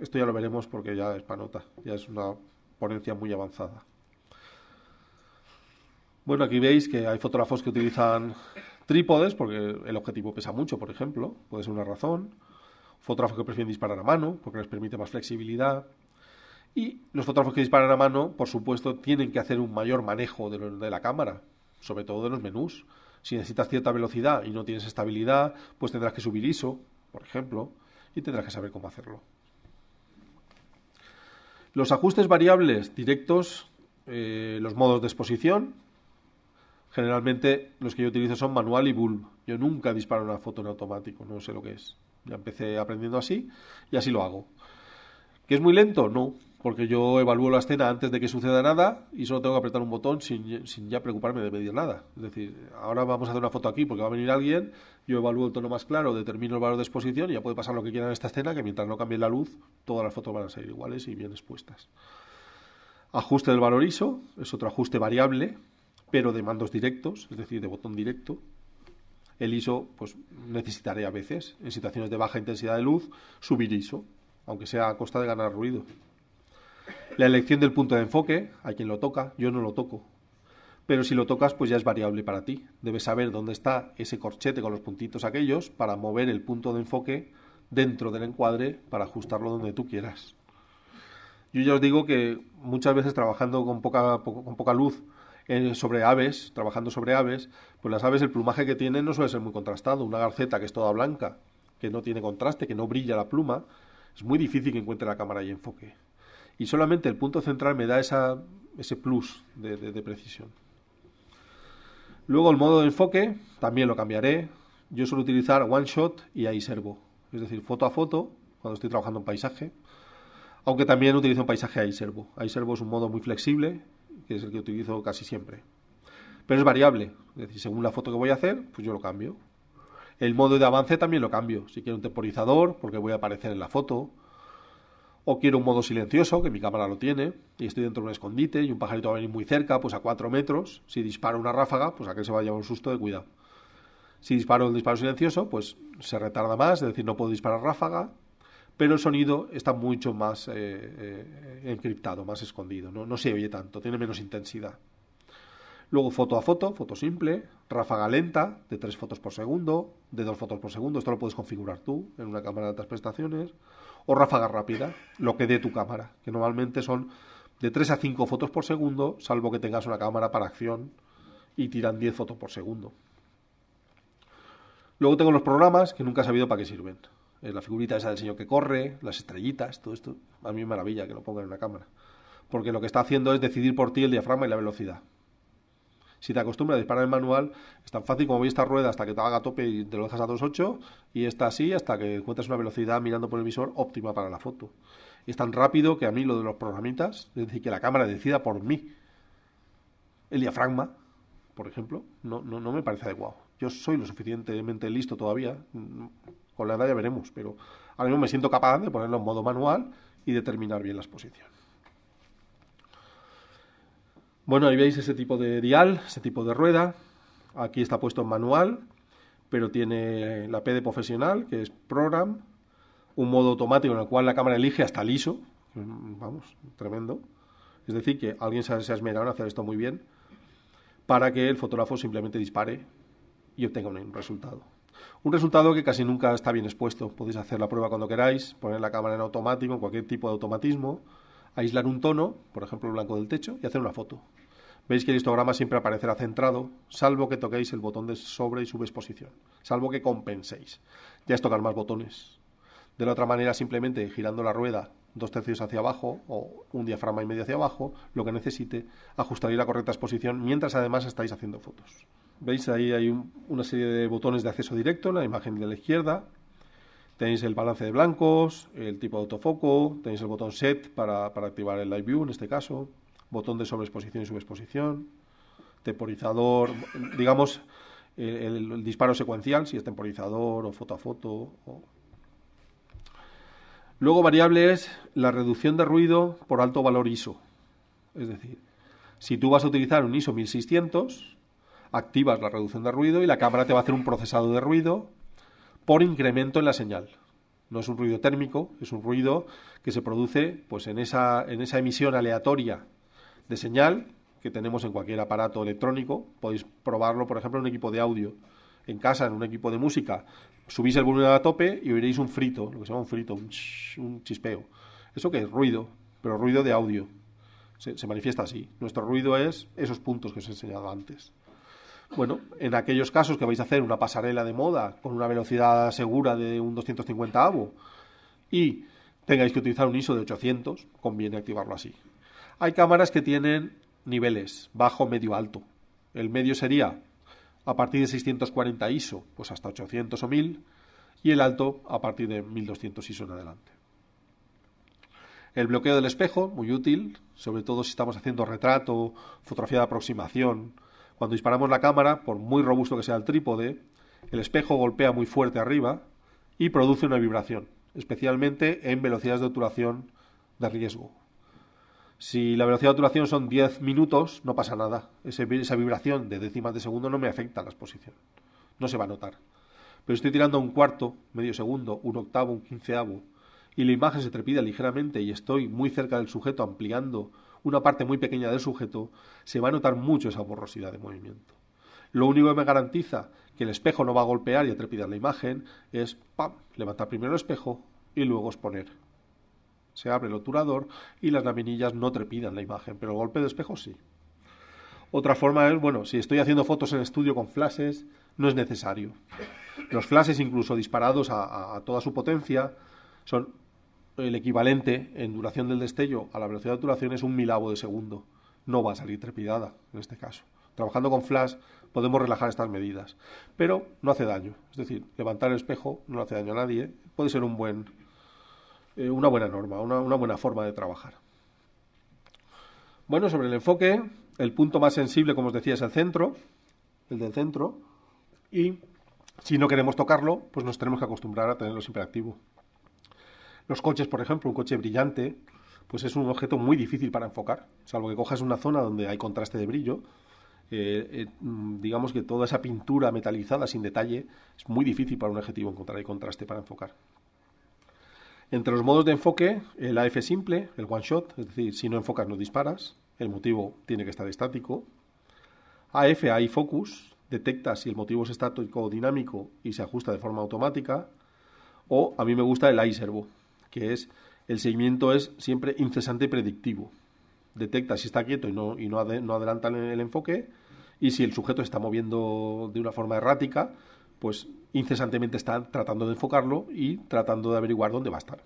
Esto ya lo veremos porque ya es panota, ya es una ponencia muy avanzada. Bueno, aquí veis que hay fotógrafos que utilizan trípodes porque el objetivo pesa mucho, por ejemplo, puede ser una razón. Fotógrafos que prefieren disparar a mano porque les permite más flexibilidad. Y los fotógrafos que disparan a mano, por supuesto, tienen que hacer un mayor manejo de, de la cámara, sobre todo de los menús. Si necesitas cierta velocidad y no tienes estabilidad, pues tendrás que subir ISO, por ejemplo, y tendrás que saber cómo hacerlo. Los ajustes variables directos, eh, los modos de exposición, generalmente los que yo utilizo son manual y bulb. Yo nunca disparo una foto en automático, no sé lo que es. Ya empecé aprendiendo así y así lo hago. ¿Que es muy lento? No, porque yo evalúo la escena antes de que suceda nada y solo tengo que apretar un botón sin, ya preocuparme de medir nada. Es decir, ahora vamos a hacer una foto aquí porque va a venir alguien, yo evalúo el tono más claro, determino el valor de exposición y ya puede pasar lo que quiera en esta escena, que mientras no cambie la luz, todas las fotos van a salir iguales y bien expuestas. Ajuste del valor ISO, es otro ajuste variable, pero de mandos directos, es decir, de botón directo, el ISO pues necesitaré a veces en situaciones de baja intensidad de luz subir ISO, aunque sea a costa de ganar ruido. La elección del punto de enfoque, a quien lo toca, yo no lo toco. Pero si lo tocas, pues ya es variable para ti. Debes saber dónde está ese corchete con los puntitos aquellos para mover el punto de enfoque dentro del encuadre para ajustarlo donde tú quieras. Yo ya os digo que muchas veces trabajando con poca, luz eh, sobre aves, trabajando sobre aves, pues las aves el plumaje que tienen no suele ser muy contrastado. Una garceta que es toda blanca, que no tiene contraste, que no brilla la pluma, es muy difícil que encuentre la cámara y enfoque y solamente el punto central me da esa, ese plus de, precisión. Luego el modo de enfoque también lo cambiaré. Yo suelo utilizar one shot y ahí servo, es decir, foto a foto cuando estoy trabajando en paisaje, aunque también utilizo un paisaje ahí servo. Ahí servo es un modo muy flexible, que es el que utilizo casi siempre. Pero es variable, es decir, según la foto que voy a hacer, pues yo lo cambio. El modo de avance también lo cambio. Si quiero un temporizador, porque voy a aparecer en la foto, o quiero un modo silencioso, que mi cámara lo tiene, y estoy dentro de un escondite y un pajarito va a venir muy cerca, pues a cuatro metros, si disparo una ráfaga, pues a que se va a llevar un susto de cuidado. Si disparo el disparo silencioso, pues se retarda más, es decir, no puedo disparar ráfaga, pero el sonido está mucho más eh, eh, encriptado, más escondido, no se oye tanto, tiene menos intensidad. Luego foto a foto, foto simple, ráfaga lenta, de tres fotos por segundo, de dos fotos por segundo, esto lo puedes configurar tú en una cámara de altas prestaciones, o ráfaga rápida, lo que dé tu cámara, que normalmente son de tres a cinco fotos por segundo, salvo que tengas una cámara para acción y tiran diez fotos por segundo. Luego tengo los programas que nunca he sabido para qué sirven. Eh, la figurita esa del señor que corre, las estrellitas, todo esto. A mí maravilla que lo ponga en una cámara. Porque lo que está haciendo es decidir por ti el diafragma y la velocidad si te acostumbras a disparar en manual, es tan fácil como voy esta rueda hasta que te haga tope y te lo dejas a 2.8 y está así hasta que encuentres una velocidad mirando por el visor óptima para la foto. es tan rápido que a mí lo de los programitas, es decir, que la cámara decida por mí el diafragma, por ejemplo, no, no, no me parece adecuado. Yo soy lo suficientemente listo todavía, mm, con la edad ya veremos, pero ahora mismo me siento capaz de ponerlo en modo manual y determinar bien las posiciones. Bueno, ahí veis ese tipo de dial, ese tipo de rueda. Aquí está puesto en manual, pero tiene la P de profesional, que es program, un modo automático en el cual la cámara elige hasta liso. Vamos, tremendo. Es decir, que alguien se ha, esmerado en hacer esto muy bien para que el fotógrafo simplemente dispare y obtenga un resultado. Un resultado que casi nunca está bien expuesto. Podéis hacer la prueba cuando queráis, poner la cámara en automático, en cualquier tipo de automatismo, aislar un tono, por ejemplo el blanco del techo, y hacer una foto. Veis que el histograma siempre aparecerá centrado, salvo que toquéis el botón de sobre y subexposición, salvo que compenséis. Ya es tocar más botones. De la otra manera, simplemente girando la rueda dos tercios hacia abajo o un diafragma y medio hacia abajo, lo que necesite, ajustaréis la correcta exposición mientras además estáis haciendo fotos. Veis ahí hay una serie de botones de acceso directo en la imagen de la izquierda. Tenéis el balance de blancos, el tipo de autofoco, tenéis el botón set para, para activar el live view en este caso, botón de sobreexposición y subexposición, temporizador, digamos, el, disparo secuencial, si es temporizador o foto a foto. Luego variable es la reducción de ruido por alto valor ISO. Es decir, si tú vas a utilizar un ISO 1600, activas la reducción de ruido y la cámara te va a hacer un procesado de ruido por incremento en la señal. No es un ruido térmico, es un ruido que se produce pues, en, esa, en esa emisión aleatoria de señal que tenemos en cualquier aparato electrónico. Podéis probarlo, por ejemplo, en un equipo de audio, en casa, en un equipo de música. Subís el volumen a tope y oiréis un frito, lo que se llama un frito, un, chispeo. ¿Eso que es? Ruido, pero ruido de audio. Se, se, manifiesta así. Nuestro ruido es esos puntos que os he enseñado antes. Bueno, en aquellos casos que vais a hacer una pasarela de moda con una velocidad segura de un 250 avo y tengáis que utilizar un ISO de 800, conviene activarlo así. Hay cámaras que tienen niveles, bajo, medio, alto. El medio sería a partir de 640 ISO, pues hasta 800 o 1000, y el alto a partir de 1200 ISO en adelante. El bloqueo del espejo, muy útil, sobre todo si estamos haciendo retrato, fotografía de aproximación. Cuando disparamos la cámara, por muy robusto que sea el trípode, el espejo golpea muy fuerte arriba y produce una vibración, especialmente en velocidades de obturación de riesgo, si la velocidad de obturación son 10 minutos, no pasa nada. esa vibración de décimas de segundo no me afecta a la exposición. No se va a notar. Pero estoy tirando un cuarto, medio segundo, un octavo, un quinceavo, y la imagen se trepida ligeramente y estoy muy cerca del sujeto ampliando una parte muy pequeña del sujeto, se va a notar mucho esa borrosidad de movimiento. Lo único que me garantiza que el espejo no va a golpear y a trepidar la imagen es ¡pam! levantar primero el espejo y luego exponer se abre el obturador y las laminillas no trepidan la imagen, pero el golpe de espejo sí. Otra forma es, bueno, si estoy haciendo fotos en estudio con flashes, no es necesario. Los flashes, incluso disparados a, toda su potencia, son el equivalente en duración del destello a la velocidad de obturación es un milavo de segundo. No va a salir trepidada en este caso. Trabajando con flash podemos relajar estas medidas, pero no hace daño. Es decir, levantar el espejo no hace daño a nadie. Puede ser un buen eh, una buena norma, una, buena forma de trabajar. Bueno, sobre el enfoque, el punto más sensible, como os decía, es el centro, el del centro, y si no queremos tocarlo, pues nos tenemos que acostumbrar a tenerlo siempre activo. Los coches, por ejemplo, un coche brillante, pues es un objeto muy difícil para enfocar, salvo que cojas una zona donde hay contraste de brillo. Eh, eh, digamos que toda esa pintura metalizada sin detalle es muy difícil para un objetivo encontrar el contraste para enfocar. Entre los modos de enfoque, el AF simple, el one shot, es decir, si no enfocas no disparas, el motivo tiene que estar estático. AF, AI focus, detecta si el motivo es estático o dinámico y se ajusta de forma automática. O a mí me gusta el AI servo, que es el seguimiento es siempre incesante y predictivo. Detecta si está quieto y no, adelanta el, el enfoque y si el sujeto está moviendo de una forma errática, pues incesantemente está tratando de enfocarlo y tratando de averiguar dónde va a estar.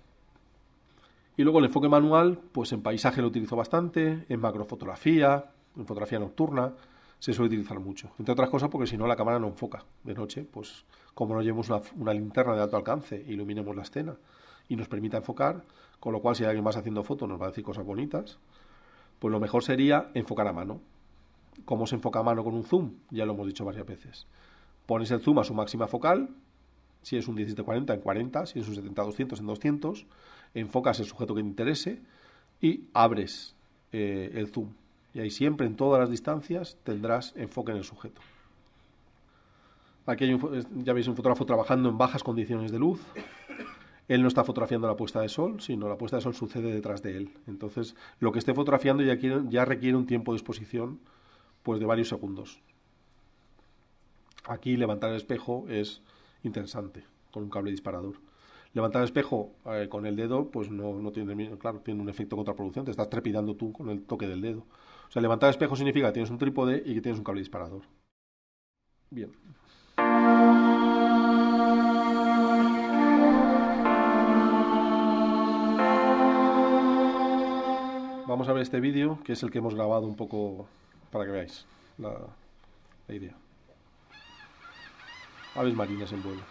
Y luego el enfoque manual, pues en paisaje lo utilizo bastante, en macrofotografía, en fotografía nocturna, se suele utilizar mucho. Entre otras cosas porque si no la cámara no enfoca. De noche, pues como no llevemos una, linterna de alto alcance, iluminemos la escena y nos permita enfocar, con lo cual si alguien más haciendo fotos nos va a decir cosas bonitas, pues lo mejor sería enfocar a mano. ¿Cómo se enfoca a mano con un zoom? Ya lo hemos dicho varias veces. Pones el zoom a su máxima focal, si es un 1740 en 40, si es un 70-200 en 200, enfocas el sujeto que te interese y abres eh, el zoom. Y ahí siempre, en todas las distancias, tendrás enfoque en el sujeto. Aquí ya veis un fotógrafo trabajando en bajas condiciones de luz. Él no está fotografiando la puesta de sol, sino la puesta de sol sucede detrás de él. Entonces, lo que esté fotografiando ya, ya requiere un tiempo de exposición pues, de varios segundos. Aquí levantar el espejo es interesante con un cable disparador. Levantar el espejo eh, con el dedo, pues no, tiene, claro, tiene un efecto contraproducente, estás trepidando tú con el toque del dedo. O sea, levantar el espejo significa que tienes un trípode y que tienes un cable disparador. Bien. Vamos a ver este vídeo, que es el que hemos grabado un poco para que veáis la idea aves marinas en vuelo.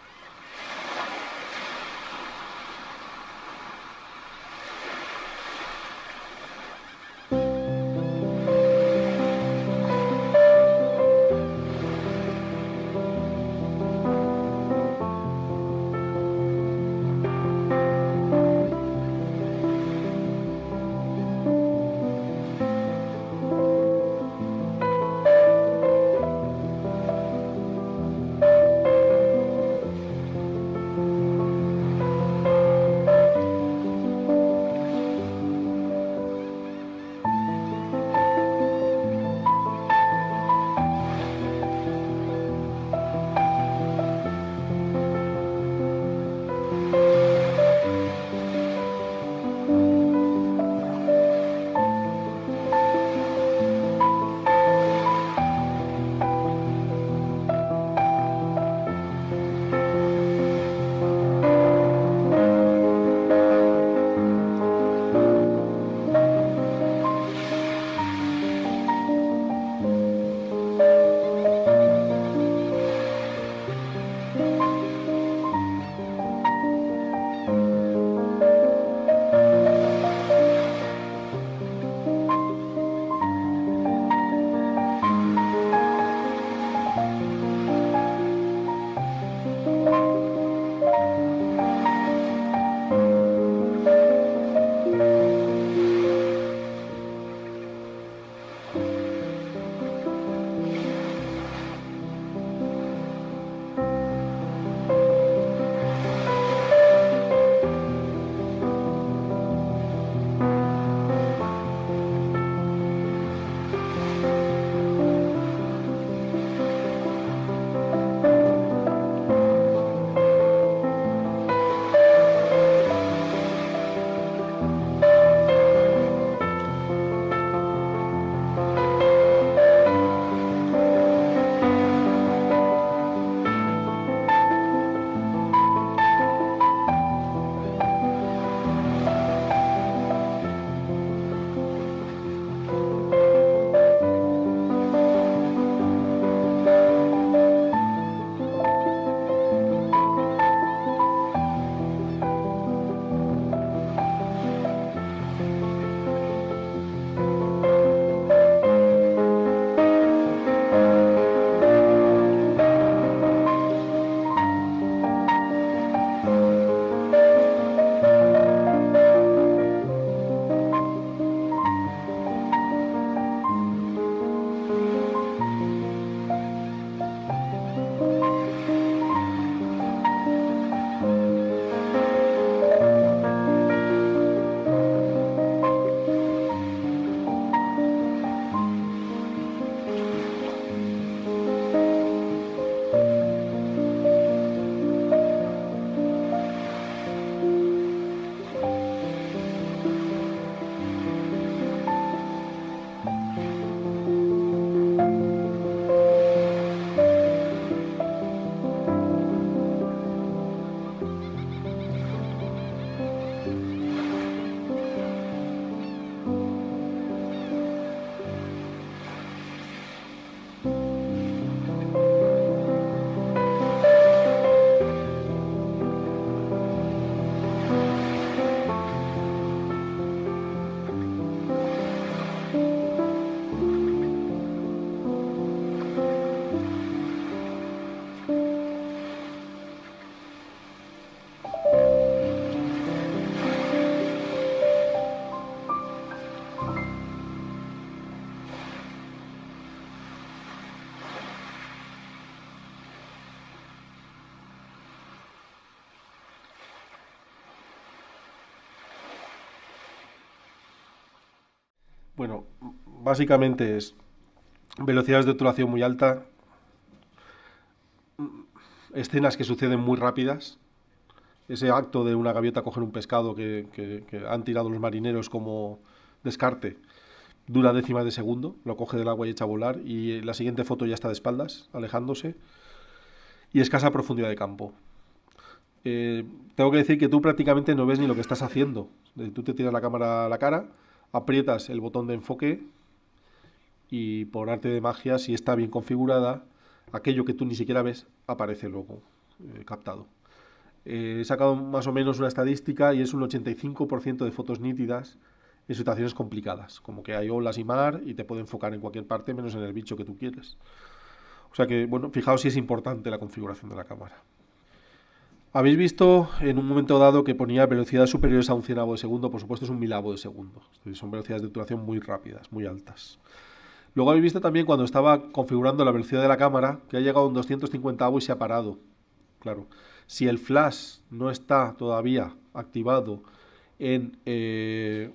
Bueno, básicamente es velocidades de obturación muy alta, escenas que suceden muy rápidas, ese acto de una gaviota coger un pescado que, han tirado los marineros como descarte dura décimas de segundo, lo coge del agua y echa a volar y la siguiente foto ya está de espaldas, alejándose y escasa profundidad de campo. Eh, tengo que decir que tú prácticamente no ves ni lo que estás haciendo. Eh, tú te tiras la cámara a la cara aprietas el botón de enfoque y por arte de magia, si está bien configurada, aquello que tú ni siquiera ves aparece luego eh, captado. Eh, he sacado más o menos una estadística y es un 85% de fotos nítidas en situaciones complicadas, como que hay olas y mar y te puede enfocar en cualquier parte menos en el bicho que tú quieres. O sea que, bueno, fijaos si es importante la configuración de la cámara. Habéis visto en un momento dado que ponía velocidades superiores a un cienavo de segundo, por supuesto es un milavo de segundo. Son velocidades de obturación muy rápidas, muy altas. Luego habéis visto también cuando estaba configurando la velocidad de la cámara que ha llegado a un 250 y se ha parado. Claro, si el flash no está todavía activado en, eh,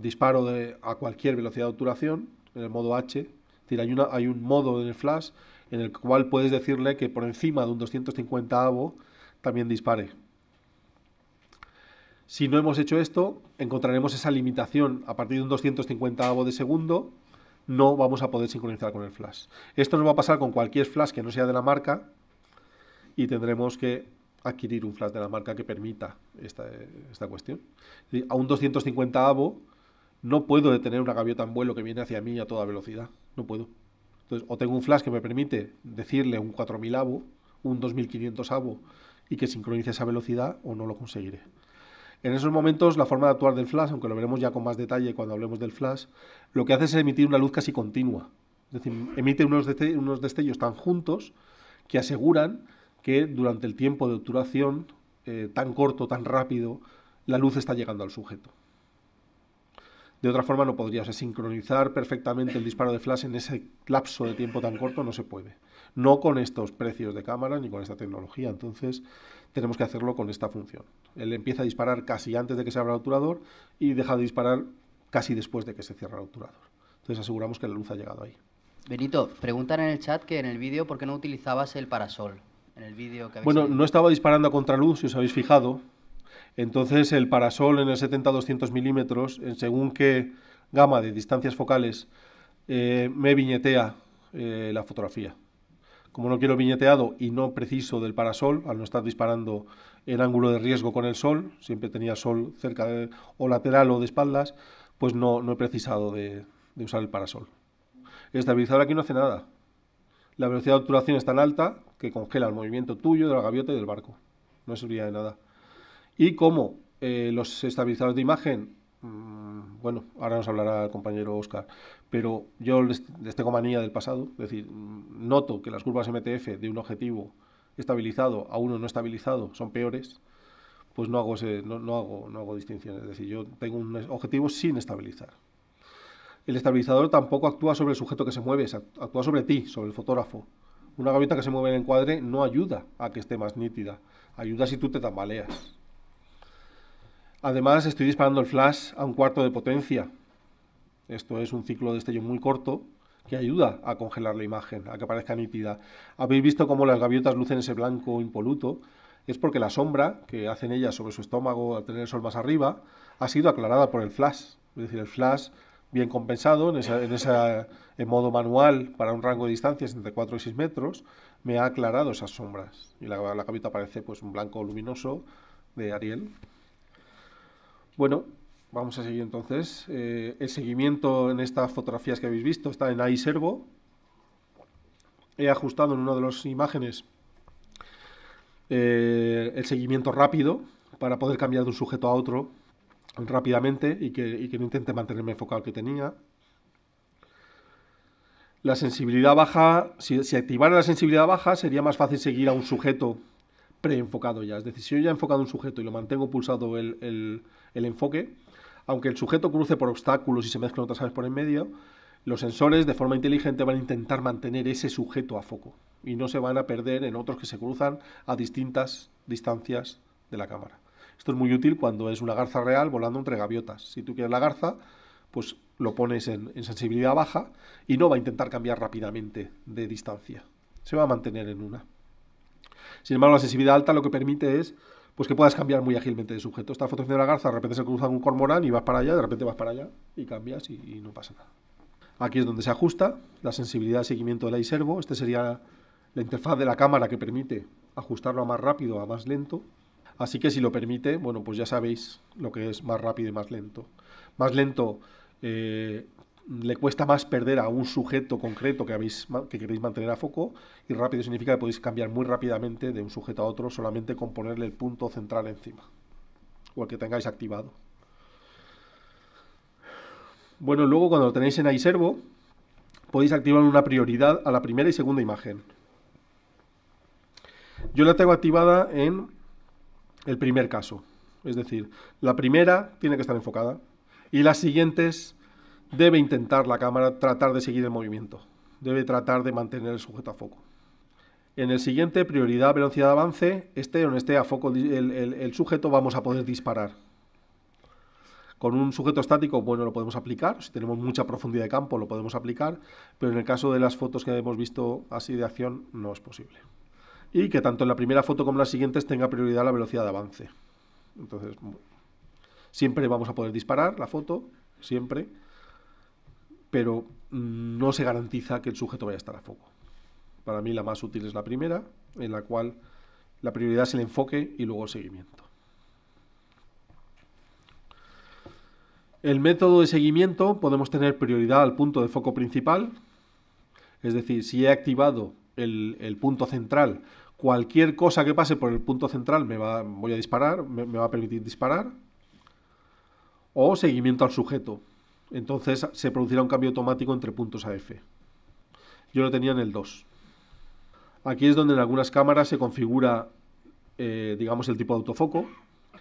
disparo de, a cualquier velocidad de obturación, en el modo H, hay, hay un modo en el flash en el cual puedes decirle que por encima de un 250 avo también dispare. Si no hemos hecho esto, encontraremos esa limitación. A partir de un 250 de segundo, no vamos a poder sincronizar con el flash. Esto nos va a pasar con cualquier flash que no sea de la marca y tendremos que adquirir un flash de la marca que permita esta, cuestión. A un 250 avo no puedo detener una gaviota en vuelo que viene hacia mí a toda velocidad. No puedo. o tengo un flash que me permite decirle un 4000 avo, un 2500 avo y que sincronice esa velocidad o no lo conseguiré. En esos momentos, la forma de actuar del flash, aunque lo veremos ya con más detalle cuando hablemos del flash, lo que hace es emitir una luz casi continua. Es decir, emite unos, destellos tan juntos que aseguran que durante el tiempo de obturación eh, tan corto, tan rápido, la luz está llegando al sujeto. De otra forma no podrías sincronizar perfectamente el disparo de flash en ese lapso de tiempo tan corto no se puede. No con estos precios de cámara ni con esta tecnología, entonces tenemos que hacerlo con esta función. Él empieza a disparar casi antes de que se abra el obturador y deja de disparar casi después de que se cierra el obturador. Entonces aseguramos que la luz ha llegado ahí. Benito, preguntan en el chat que en el vídeo, ¿por qué no utilizabas el parasol? En el vídeo que Bueno, no estaba disparando a contraluz, si os habéis fijado. Entonces el parasol en el 70-200 milímetros, según qué gama de distancias focales, eh, me viñetea eh, la fotografía. Como no quiero viñeteado y no preciso del parasol, al no estar disparando el ángulo de riesgo con el sol, siempre tenía sol cerca o lateral o de espaldas, pues no, no he precisado de, usar el parasol. El estabilizador aquí no hace nada. La velocidad de obturación es tan alta que congela el movimiento tuyo, de la gaviota y del barco. No serviría de nada y como eh, los estabilizadores de imagen, mm, bueno, ahora nos hablará el compañero Oscar, pero yo les, tengo manía del pasado, es decir, mm, noto que las curvas MTF de un objetivo estabilizado a uno no estabilizado son peores, pues no hago, no, no hago distinciones, es decir, yo tengo un objetivo sin estabilizar. El estabilizador tampoco actúa sobre el sujeto que se mueve, actúa sobre ti, sobre el fotógrafo. Una gaveta que se mueve en el encuadre no ayuda a que esté más nítida, ayuda si tú te tambaleas. Además, estoy disparando el flash a un cuarto de potencia. Esto es un ciclo de destello muy corto que ayuda a congelar la imagen, a que parezca nítida. Habéis visto cómo las gaviotas lucen ese blanco impoluto. Es porque la sombra que hacen ellas sobre su estómago al tener el sol más arriba ha sido aclarada por el flash. Es decir, el flash bien compensado en, en, modo manual para un rango de distancias entre 4 y 6 metros, me ha aclarado esas sombras. Y la, gaviota parece pues, un blanco luminoso de Ariel. Bueno, vamos a seguir entonces. Eh, el seguimiento en estas fotografías que habéis visto está en iServo. He ajustado en una de las imágenes eh, el seguimiento rápido para poder cambiar de un sujeto a otro rápidamente y que, no intente mantenerme enfocado al que tenía. La sensibilidad baja, si activara la sensibilidad baja, sería más fácil seguir a un sujeto preenfocado ya. Es decir, si yo ya he enfocado un sujeto y lo mantengo pulsado el, enfoque, aunque el sujeto cruce por obstáculos y se mezclen otras aves por en medio, los sensores de forma inteligente van a intentar mantener ese sujeto a foco y no se van a perder en otros que se cruzan a distintas distancias de la cámara. Esto es muy útil cuando es una garza real volando entre gaviotas. Si tú quieres la garza, pues lo pones en sensibilidad baja y no va a intentar cambiar rápidamente de distancia. Se va a mantener en una. Sin embargo, la sensibilidad alta lo que permite es pues que puedas cambiar muy ágilmente de sujeto. foto de la garza, de repente se cruza un cormorán y vas para allá, de repente vas para allá y cambias y, no pasa nada. Aquí es donde se ajusta la sensibilidad de seguimiento del iServo. Este sería la interfaz de la cámara que permite ajustarlo a más rápido, a más lento. Así que si lo permite, bueno, pues ya sabéis lo que es más rápido y más lento. Más lento eh, le cuesta más perder a un sujeto concreto que, habéis, que queréis mantener a foco y rápido significa que podéis cambiar muy rápidamente de un sujeto a otro solamente con ponerle el punto central encima o el que tengáis activado. Bueno, luego cuando lo tenéis en iServo podéis activar una prioridad a la primera y segunda imagen. Yo la tengo activada en el primer caso, es decir, la primera tiene que estar enfocada y las siguientes debe intentar la cámara tratar de seguir el movimiento, debe tratar de mantener el sujeto a foco. En el siguiente, prioridad, velocidad de avance, esté o no esté a foco el, sujeto, vamos a poder disparar. Con un sujeto estático, bueno, lo podemos aplicar, si tenemos mucha profundidad de campo lo podemos aplicar, pero en el caso de las fotos que hemos visto así de acción no es posible. Y que tanto en la primera foto como en las siguientes tenga prioridad la velocidad de avance. Entonces, siempre vamos a poder disparar la foto, siempre, pero mm, no se garantiza que el sujeto vaya a estar a foco. Para mí la más útil es la primera, en la cual la prioridad es el enfoque y luego el seguimiento. El método de seguimiento podemos tener prioridad al punto de foco principal, es decir, si he activado el, punto central, cualquier cosa que pase por el punto central me va, voy a disparar, me va a permitir disparar, o seguimiento al sujeto, entonces se producirá un cambio automático entre puntos a F. Yo lo tenía en el 2. Aquí es donde en algunas cámaras se configura, eh, digamos, el tipo de autofoco.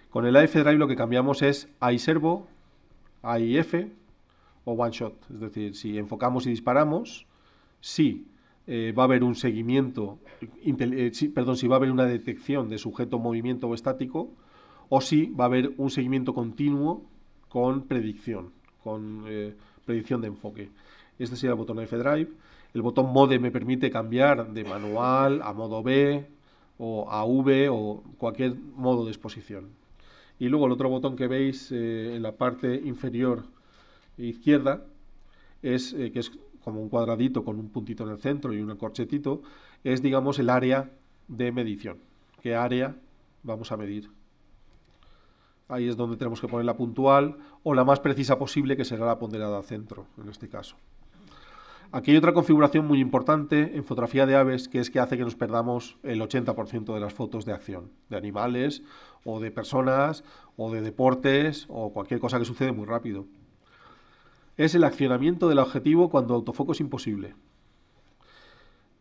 Con el AF Drive lo que cambiamos es AI Servo, AI F o One Shot. Es decir, si enfocamos y disparamos, sí eh, va a haber un seguimiento, eh, perdón, si va a haber una detección de sujeto, movimiento o estático, o si va a haber un seguimiento continuo con predicción con eh, predicción de enfoque. Este sería el botón F-Drive. El botón Mode me permite cambiar de manual a modo B o a V o cualquier modo de exposición. Y luego el otro botón que veis eh, en la parte inferior izquierda es eh, que es como un cuadradito con un puntito en el centro y un corchetito, es digamos el área de medición. ¿Qué área vamos a medir? Ahí es donde tenemos que poner la puntual o la más precisa posible, que será la ponderada centro, en este caso. Aquí hay otra configuración muy importante en fotografía de aves, que es que hace que nos perdamos el 80% de las fotos de acción, de animales o de personas o de deportes o cualquier cosa que sucede muy rápido. Es el accionamiento del objetivo cuando autofoco es imposible.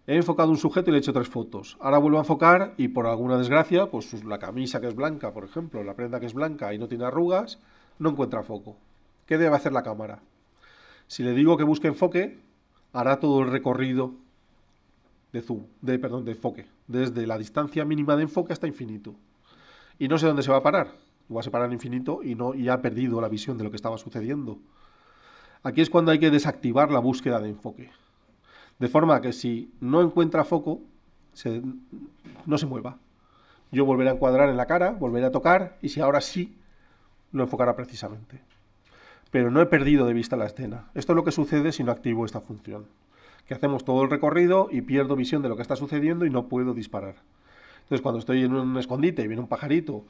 He enfocado un sujeto y le he hecho tres fotos. Ahora vuelvo a enfocar y por alguna desgracia, pues la camisa que es blanca, por ejemplo, la prenda que es blanca y no tiene arrugas, no encuentra foco. ¿Qué debe hacer la cámara? Si le digo que busque enfoque, hará todo el recorrido de zoom, de, perdón, de enfoque, desde la distancia mínima de enfoque hasta infinito. Y no sé dónde se va a parar. Va a en infinito y no y ha perdido la visión de lo que estaba sucediendo. Aquí es cuando hay que desactivar la búsqueda de enfoque. De forma que si no encuentra foco, no se mueva. Yo volveré a encuadrar en la cara, volveré a tocar y si ahora sí, lo enfocará precisamente. Pero no he perdido de vista la escena. Esto es lo que sucede si no activo esta función. Que hacemos todo el recorrido y pierdo visión de lo que está sucediendo y no puedo disparar. Entonces cuando estoy en un escondite y viene un pajarito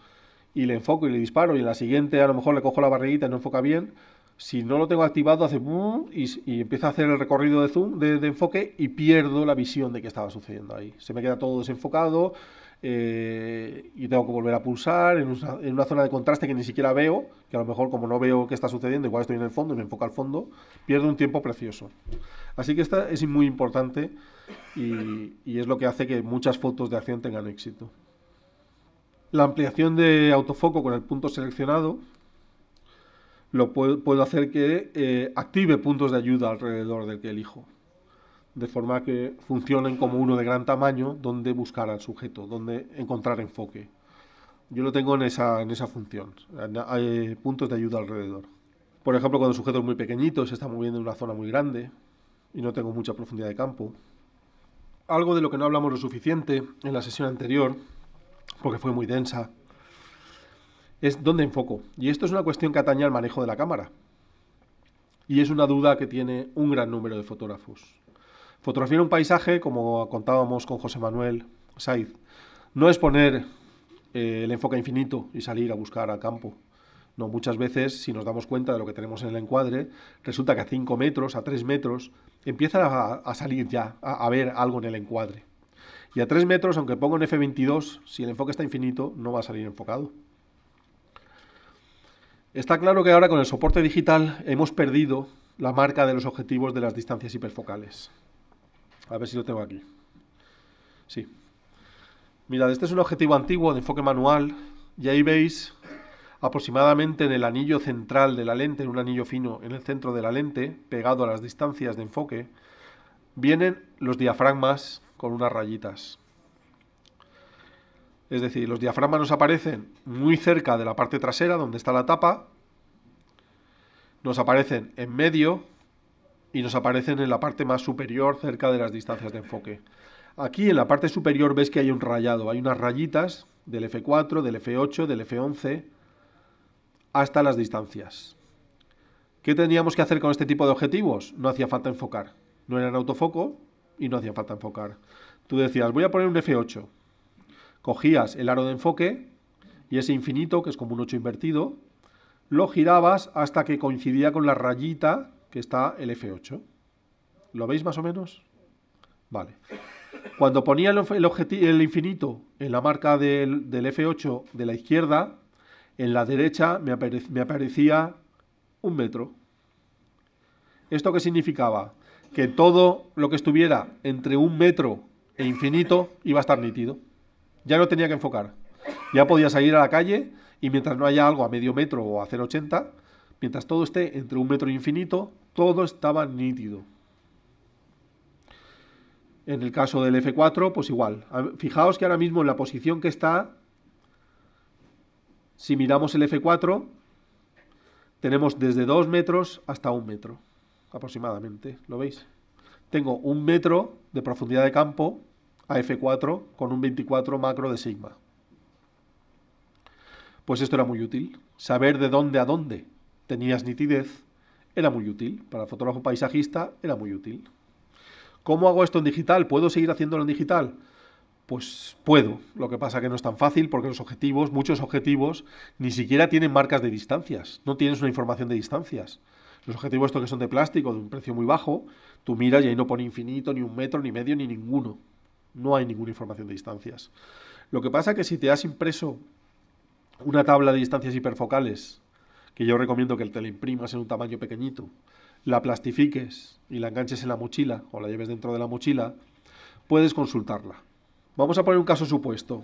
y le enfoco y le disparo y en la siguiente a lo mejor le cojo la barriguita y no enfoca bien, si no lo tengo activado, hace boom y, empieza a hacer el recorrido de zoom, de, enfoque, y pierdo la visión de qué estaba sucediendo ahí. Se me queda todo desenfocado eh, y tengo que volver a pulsar en una, zona de contraste que ni siquiera veo, que a lo mejor como no veo qué está sucediendo, igual estoy en el fondo y me enfoca al fondo, pierdo un tiempo precioso. Así que esta es muy importante y es lo que hace que muchas fotos de acción tengan éxito. La ampliación de autofoco con el punto seleccionado lo puedo, hacer que eh, active puntos de ayuda alrededor del que elijo, de forma que funcionen como uno de gran tamaño donde buscar al sujeto, donde encontrar enfoque. Yo lo tengo en esa, en esa función, hay eh, puntos de ayuda alrededor. Por ejemplo, cuando el sujeto es muy pequeñito, se está moviendo en una zona muy grande y no tengo mucha profundidad de campo. Algo de lo que no hablamos lo suficiente en la sesión anterior, porque fue muy densa, es dónde enfoco. Y esto es una cuestión que atañe al manejo de la cámara. Y es una duda que tiene un gran número de fotógrafos. Fotografiar un paisaje, como contábamos con José Manuel Saiz, no es poner eh, el enfoque infinito y salir a buscar al campo. No, muchas veces, si nos damos cuenta de lo que tenemos en el encuadre, resulta que a 5 metros, a 3 metros, empieza a, salir ya, a, ver algo en el encuadre. Y a 3 metros, aunque pongo en F22, si el enfoque está infinito, no va a salir enfocado. Está claro que ahora con el soporte digital hemos perdido la marca de los objetivos de las distancias hiperfocales. A ver si lo tengo aquí. Sí. Mirad, este es un objetivo antiguo de enfoque manual y ahí veis aproximadamente en el anillo central de la lente, en un anillo fino en el centro de la lente, pegado a las distancias de enfoque, vienen los diafragmas con unas rayitas. Es decir, los diafragmas nos aparecen muy cerca de la parte trasera, donde está la tapa, nos aparecen en medio y nos aparecen en la parte más superior, cerca de las distancias de enfoque. Aquí en la parte superior ves que hay un rayado, hay unas rayitas del F4, del F8, del F11, hasta las distancias. ¿Qué teníamos que hacer con este tipo de objetivos? No hacía falta enfocar. No eran autofoco y no hacía falta enfocar. Tú decías, voy a poner un F8. Cogías el aro de enfoque y ese infinito, que es como un 8 invertido, lo girabas hasta que coincidía con la rayita que está el F8. ¿Lo veis más o menos? Vale. Cuando ponía el, el infinito en la marca del, F8 de la izquierda, en la derecha me, me aparecía un metro. ¿Esto qué significaba? Que todo lo que estuviera entre un metro e infinito iba a estar nítido. Ya no tenía que enfocar. Ya podía salir a la calle y mientras no haya algo a medio metro o a 0,80, mientras todo esté entre un metro infinito, todo estaba nítido. En el caso del F4, pues igual. Fijaos que ahora mismo en la posición que está, si miramos el F4, tenemos desde 2 metros hasta un metro, aproximadamente, ¿lo veis? Tengo un metro de profundidad de campo a F4 con un 24 macro de sigma. Pues esto era muy útil. Saber de dónde a dónde tenías nitidez era muy útil. Para el fotógrafo paisajista era muy útil. ¿Cómo hago esto en digital? ¿Puedo seguir haciéndolo en digital? Pues puedo. Lo que pasa que no es tan fácil porque los objetivos, muchos objetivos, ni siquiera tienen marcas de distancias. No tienes una información de distancias. Los objetivos estos que son de plástico, de un precio muy bajo, tú miras y ahí no pone infinito, ni un metro, ni medio, ni ninguno. No hay ninguna información de distancias. Lo que pasa es que si te has impreso una tabla de distancias hiperfocales, que yo recomiendo que te la imprimas en un tamaño pequeñito, la plastifiques y la enganches en la mochila o la lleves dentro de la mochila, puedes consultarla. Vamos a poner un caso supuesto.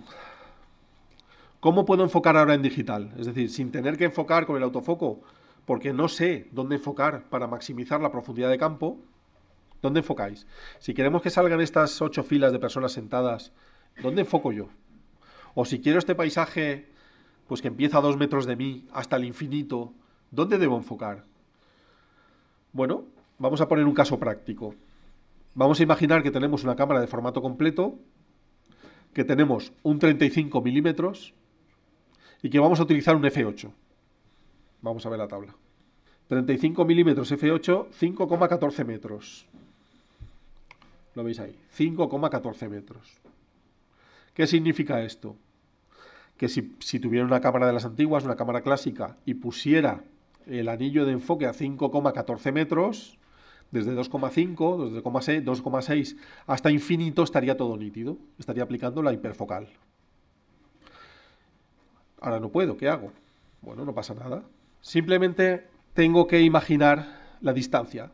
¿Cómo puedo enfocar ahora en digital? Es decir, sin tener que enfocar con el autofoco, porque no sé dónde enfocar para maximizar la profundidad de campo, ¿Dónde enfocáis? Si queremos que salgan estas ocho filas de personas sentadas, ¿dónde enfoco yo? O si quiero este paisaje, pues que empieza a dos metros de mí, hasta el infinito, ¿dónde debo enfocar? Bueno, vamos a poner un caso práctico. Vamos a imaginar que tenemos una cámara de formato completo, que tenemos un 35 milímetros y que vamos a utilizar un F8. Vamos a ver la tabla. 35 milímetros F8, 5,14 metros. Lo veis ahí, 5,14 metros. ¿Qué significa esto? Que si, tuviera una cámara de las antiguas, una cámara clásica, y pusiera el anillo de enfoque a 5,14 metros, desde 2,5, 2,6 hasta infinito estaría todo nítido, estaría aplicando la hiperfocal. Ahora no puedo, ¿qué hago? Bueno, no pasa nada. Simplemente tengo que imaginar la distancia,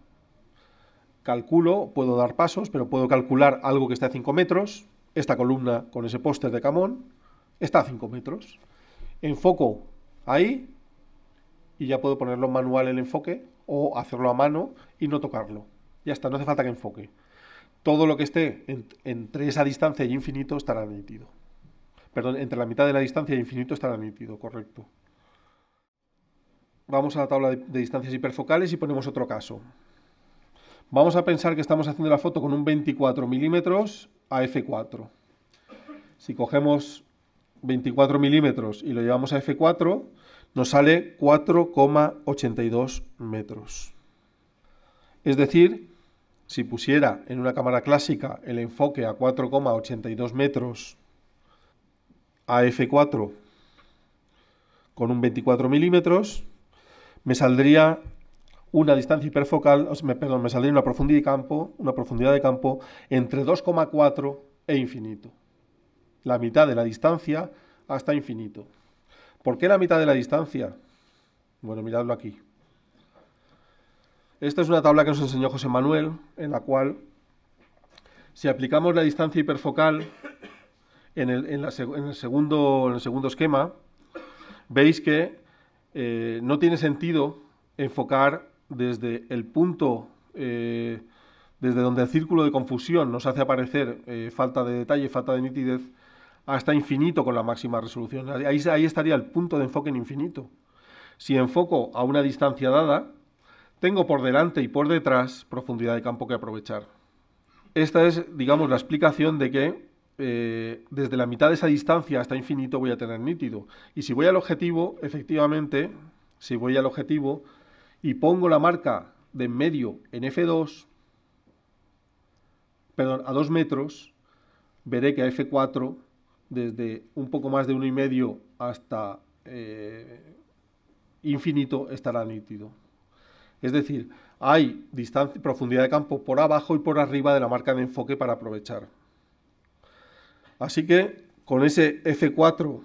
calculo, puedo dar pasos, pero puedo calcular algo que esté a 5 metros, esta columna con ese póster de Camón, está a 5 metros. Enfoco ahí y ya puedo ponerlo manual el enfoque o hacerlo a mano y no tocarlo. Ya está, no hace falta que enfoque. Todo lo que esté entre esa distancia y infinito estará admitido. Perdón, entre la mitad de la distancia y infinito estará admitido, correcto. Vamos a la tabla de distancias hiperfocales y ponemos otro caso. Vamos a pensar que estamos haciendo la foto con un 24 milímetros a f4. Si cogemos 24 milímetros y lo llevamos a f4, nos sale 4,82 metros. Es decir, si pusiera en una cámara clásica el enfoque a 4,82 metros a f4 con un 24 milímetros, me saldría una distancia hiperfocal, me, perdón, me saldría una profundidad de campo, una profundidad de campo entre 2,4 e infinito. La mitad de la distancia hasta infinito. ¿Por qué la mitad de la distancia? Bueno, miradlo aquí. Esta es una tabla que nos enseñó José Manuel, en la cual, si aplicamos la distancia hiperfocal en el, segundo, en el segundo, esquema, veis que eh, no tiene sentido enfocar desde el punto, eh, desde donde el círculo de confusión nos hace aparecer eh, falta de detalle, falta de nitidez, hasta infinito con la máxima resolución. Ahí, estaría el punto de enfoque en infinito. Si enfoco a una distancia dada, tengo por delante y por detrás profundidad de campo que aprovechar. Esta es, digamos, la explicación de que eh, desde la mitad de esa distancia hasta infinito voy a tener nítido. Y si voy al objetivo, efectivamente, si voy al objetivo, y pongo la marca de en medio en F2, perdón, a 2 metros, veré que a F4, desde un poco más de 1,5 hasta eh, infinito, estará nítido. Es decir, hay distancia, profundidad de campo por abajo y por arriba de la marca de enfoque para aprovechar. Así que con ese F4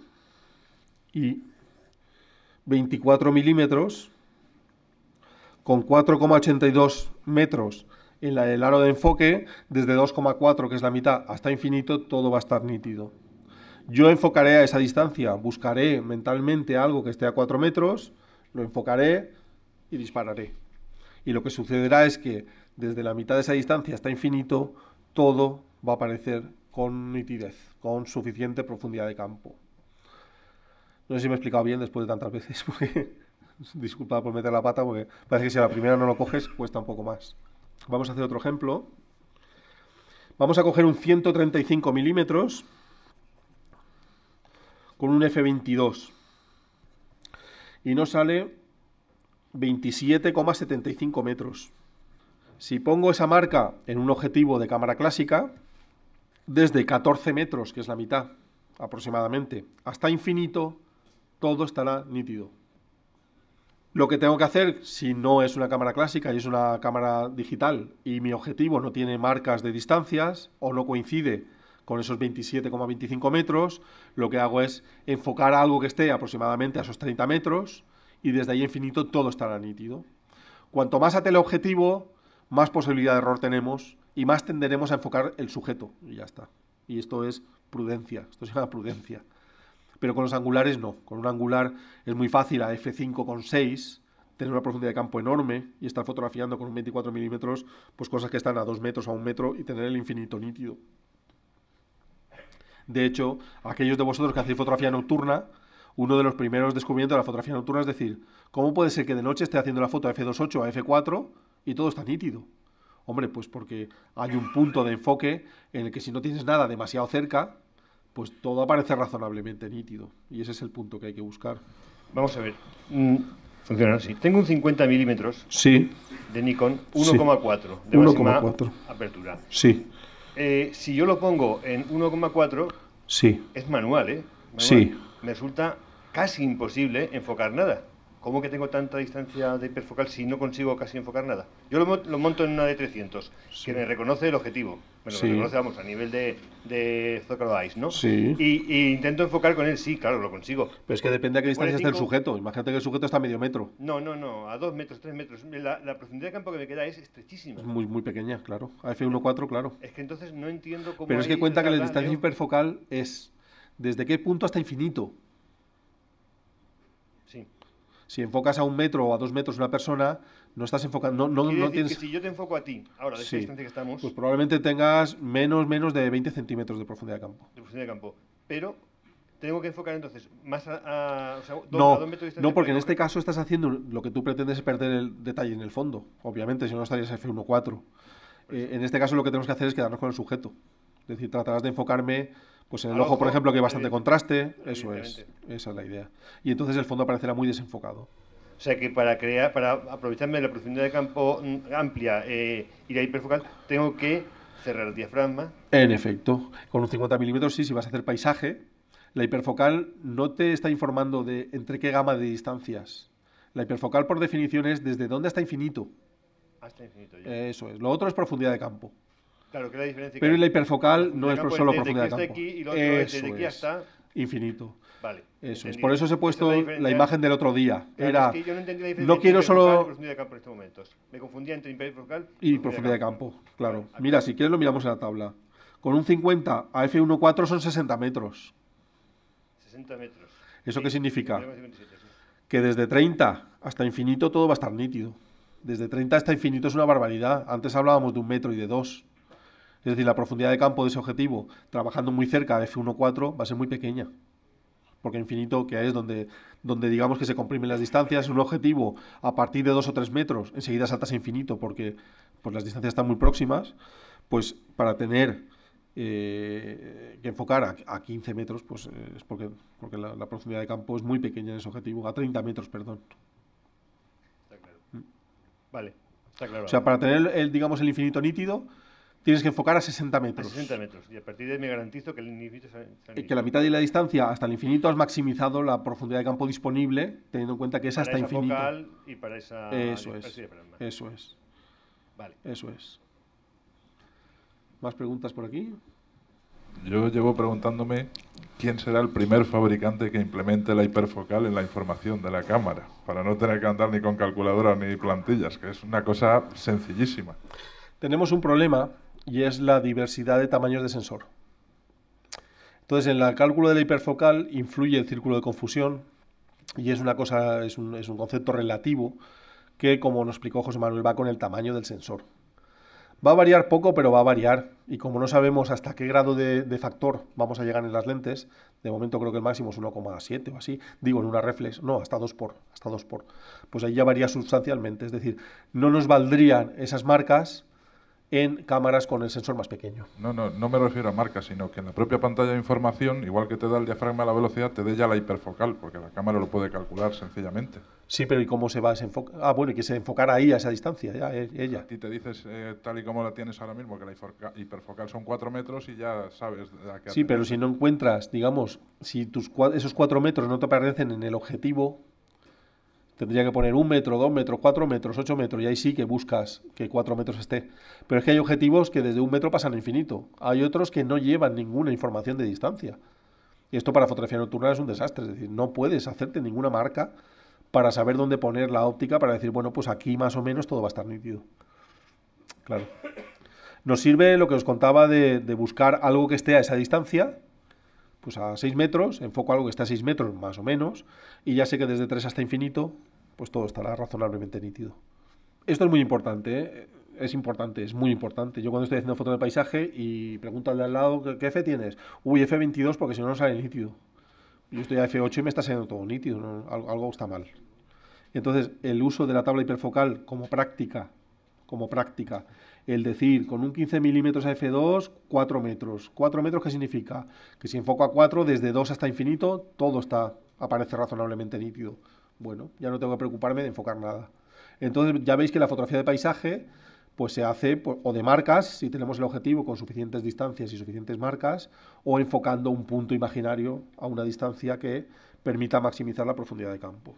y 24 milímetros, con 4,82 metros en la, el aro de enfoque, desde 2,4, que es la mitad, hasta infinito, todo va a estar nítido. Yo enfocaré a esa distancia, buscaré mentalmente algo que esté a 4 metros, lo enfocaré y dispararé. Y lo que sucederá es que desde la mitad de esa distancia hasta infinito, todo va a aparecer con nitidez, con suficiente profundidad de campo. No sé si me he explicado bien después de tantas veces. Disculpa por meter la pata porque parece que si a la primera no lo coges, cuesta un poco más. Vamos a hacer otro ejemplo. Vamos a coger un 135 milímetros con un F22 y nos sale 27,75 metros. Si pongo esa marca en un objetivo de cámara clásica, desde 14 metros, que es la mitad aproximadamente, hasta infinito, todo estará nítido lo que tengo que hacer si no es una cámara clásica y es una cámara digital y mi objetivo no tiene marcas de distancias o no coincide con esos 27,25 metros, lo que hago es enfocar algo que esté aproximadamente a esos 30 metros y desde ahí infinito todo estará nítido. Cuanto más a teleobjetivo, más posibilidad de error tenemos y más tenderemos a enfocar el sujeto y ya está. Y esto es prudencia, esto se llama prudencia pero con los angulares no. Con un angular es muy fácil a f 56 tener una profundidad de campo enorme y estar fotografiando con un 24 milímetros pues cosas que están a 2 metros, a un metro y tener el infinito nítido. De hecho, aquellos de vosotros que hacéis fotografía nocturna, uno de los primeros descubrimientos de la fotografía nocturna es decir, ¿cómo puede ser que de noche esté haciendo la foto a f2.8 a f4 y todo está nítido? Hombre, pues porque hay un punto de enfoque en el que si no tienes nada demasiado cerca, pues todo aparece razonablemente nítido. Y ese es el punto que hay que buscar. Vamos a ver. Mm, funciona así. Tengo un 50 milímetros sí. de Nikon 1,4 de máxima apertura. Sí. Eh, si yo lo pongo en 1,4, sí. es manual, ¿eh? Sí. Me resulta casi imposible enfocar nada. ¿Cómo que tengo tanta distancia de hiperfocal si no consigo casi enfocar nada? Yo lo, monto en una de 300, que me reconoce el objetivo. Bueno, lo reconoce, vamos, a nivel de, de Zócalo Ice, ¿no? Sí. Y, intento enfocar con él, sí, claro, lo consigo. Pero es que depende a qué distancia está el sujeto. Imagínate que el sujeto está a medio metro. No, no, no, a dos metros, tres metros. La, profundidad de campo que me queda es estrechísima. Es muy, muy pequeña, claro. A F1.4, claro. Es que entonces no entiendo cómo. Pero es que cuenta que la distancia ¿eh? hiperfocal es desde qué punto hasta infinito. Si enfocas a un metro o a dos metros una persona, no estás enfocando. No, no, tienes... que si yo te enfoco a ti, ahora, de sí, distancia que estamos. Pues probablemente tengas menos, menos de 20 centímetros de profundidad de campo. De profundidad de campo. Pero tengo que enfocar entonces más a, o sea, dos, no, metros de No, porque en este caso estás haciendo lo que tú pretendes es perder el detalle en el fondo, obviamente, si no estarías F1.4. Eh, en este caso lo que tenemos que hacer es quedarnos con el sujeto. Es decir, tratarás de enfocarme pues en el ojo, por ejemplo, que hay bastante eh, contraste, eso es, esa es la idea. Y entonces el fondo aparecerá muy desenfocado. O sea que para aprovecharme de la profundidad de campo mm, amplia eh, y la hiperfocal, tengo que cerrar el diafragma. En efecto, con un 50 milímetros sí, si vas a hacer paisaje, la hiperfocal no te está informando de entre qué gama de distancias. La hiperfocal por definición es desde dónde hasta infinito. Hasta infinito. Eso es. Lo otro es profundidad de campo. Claro, que la diferencia. Pero la hiperfocal no es pues solo profundidad de campo. Aquí aquí hasta... Infinito. Vale. Eso es. Por eso os he puesto la, imagen del otro día. Era. Es que yo no entendía la diferencia quiero solo. Profundidad de campo en Me confundía entre hiperfocal y, profundidad de campo. claro. Mira, si quieres lo miramos en la tabla. Con un 50 a F1.4 son 60 metros. 60 metros. ¿Eso qué significa? Que desde 30 hasta infinito todo va a estar nítido. Desde 30 hasta infinito es una barbaridad. Antes hablábamos de un metro y de dos. Es decir, la profundidad de campo de ese objetivo, trabajando muy cerca de F1.4, va a ser muy pequeña. Porque infinito, que es donde, donde digamos que se comprimen las distancias, un objetivo a partir de 2 o 3 metros, enseguida saltas a infinito porque pues, las distancias están muy próximas, pues para tener eh, que enfocar a, 15 metros, pues eh, es porque, la, profundidad de campo es muy pequeña en ese objetivo, a 30 metros, perdón. Está claro. Vale, está claro. O sea, para tener, el, digamos, el infinito nítido, tienes que enfocar a 60 metros. 60 metros. Y a partir de ahí me garantizo que el infinito Que la mitad de la distancia hasta el infinito has maximizado la profundidad de campo disponible, teniendo en cuenta que es hasta esa infinito. Focal y para esa Eso es. Eso es. Vale. Eso es. ¿Más preguntas por aquí? Yo llevo preguntándome quién será el primer fabricante que implemente la hiperfocal en la información de la cámara, para no tener que andar ni con calculadora ni plantillas, que es una cosa sencillísima. Tenemos un problema y es la diversidad de tamaños de sensor. Entonces, en el cálculo de la hiperfocal influye el círculo de confusión y es una cosa, es un, concepto relativo que, como nos explicó José Manuel, va con el tamaño del sensor. Va a variar poco, pero va a variar. Y como no sabemos hasta qué grado de, factor vamos a llegar en las lentes, de momento creo que el máximo es 1,7 o así. Digo, en una reflex, no, hasta 2 por, hasta 2 por. Pues ahí ya varía sustancialmente. Es decir, no nos valdrían esas marcas en cámaras con el sensor más pequeño. No, no, no me refiero a marcas, sino que en la propia pantalla de información, igual que te da el diafragma a la velocidad, te dé ya la hiperfocal, porque la cámara lo puede calcular sencillamente. Sí, pero ¿y cómo se va a desenfocar? Ah, bueno, y que se enfocara ahí a esa distancia, ya, e, ella. A te dices, eh, tal y como la tienes ahora mismo, que la hiperfocal son cuatro metros y ya sabes a qué Sí, pero si no encuentras, digamos, si tus esos cuatro metros no te aparecen en el objetivo, Tendría que poner un metro, dos metros, cuatro metros, ocho metros, y ahí sí que buscas que cuatro metros esté. Pero es que hay objetivos que desde un metro pasan infinito. Hay otros que no llevan ninguna información de distancia. Y esto para fotografía nocturna es un desastre. Es decir, no puedes hacerte ninguna marca para saber dónde poner la óptica para decir, bueno, pues aquí más o menos todo va a estar nítido. Claro. Nos sirve lo que os contaba de, buscar algo que esté a esa distancia, pues a seis metros, enfoco algo que esté a seis metros más o menos, y ya sé que desde 3 hasta infinito pues todo estará razonablemente nítido. Esto es muy importante, ¿eh? es importante, es muy importante. Yo cuando estoy haciendo fotos de paisaje y pregunto al de al lado, ¿qué F tienes? Uy, F22 porque si no, no sale nítido. Yo estoy a F8 y me está saliendo todo nítido, algo, está mal. Entonces, el uso de la tabla hiperfocal como práctica, como práctica, el decir con un 15 milímetros a F2, 4 metros. ¿4 metros qué significa? Que si enfoco a 4, desde 2 hasta infinito, todo está aparece razonablemente nítido bueno, ya no tengo que preocuparme de enfocar nada. Entonces ya veis que la fotografía de paisaje pues se hace o de marcas, si tenemos el objetivo con suficientes distancias y suficientes marcas, o enfocando un punto imaginario a una distancia que permita maximizar la profundidad de campo.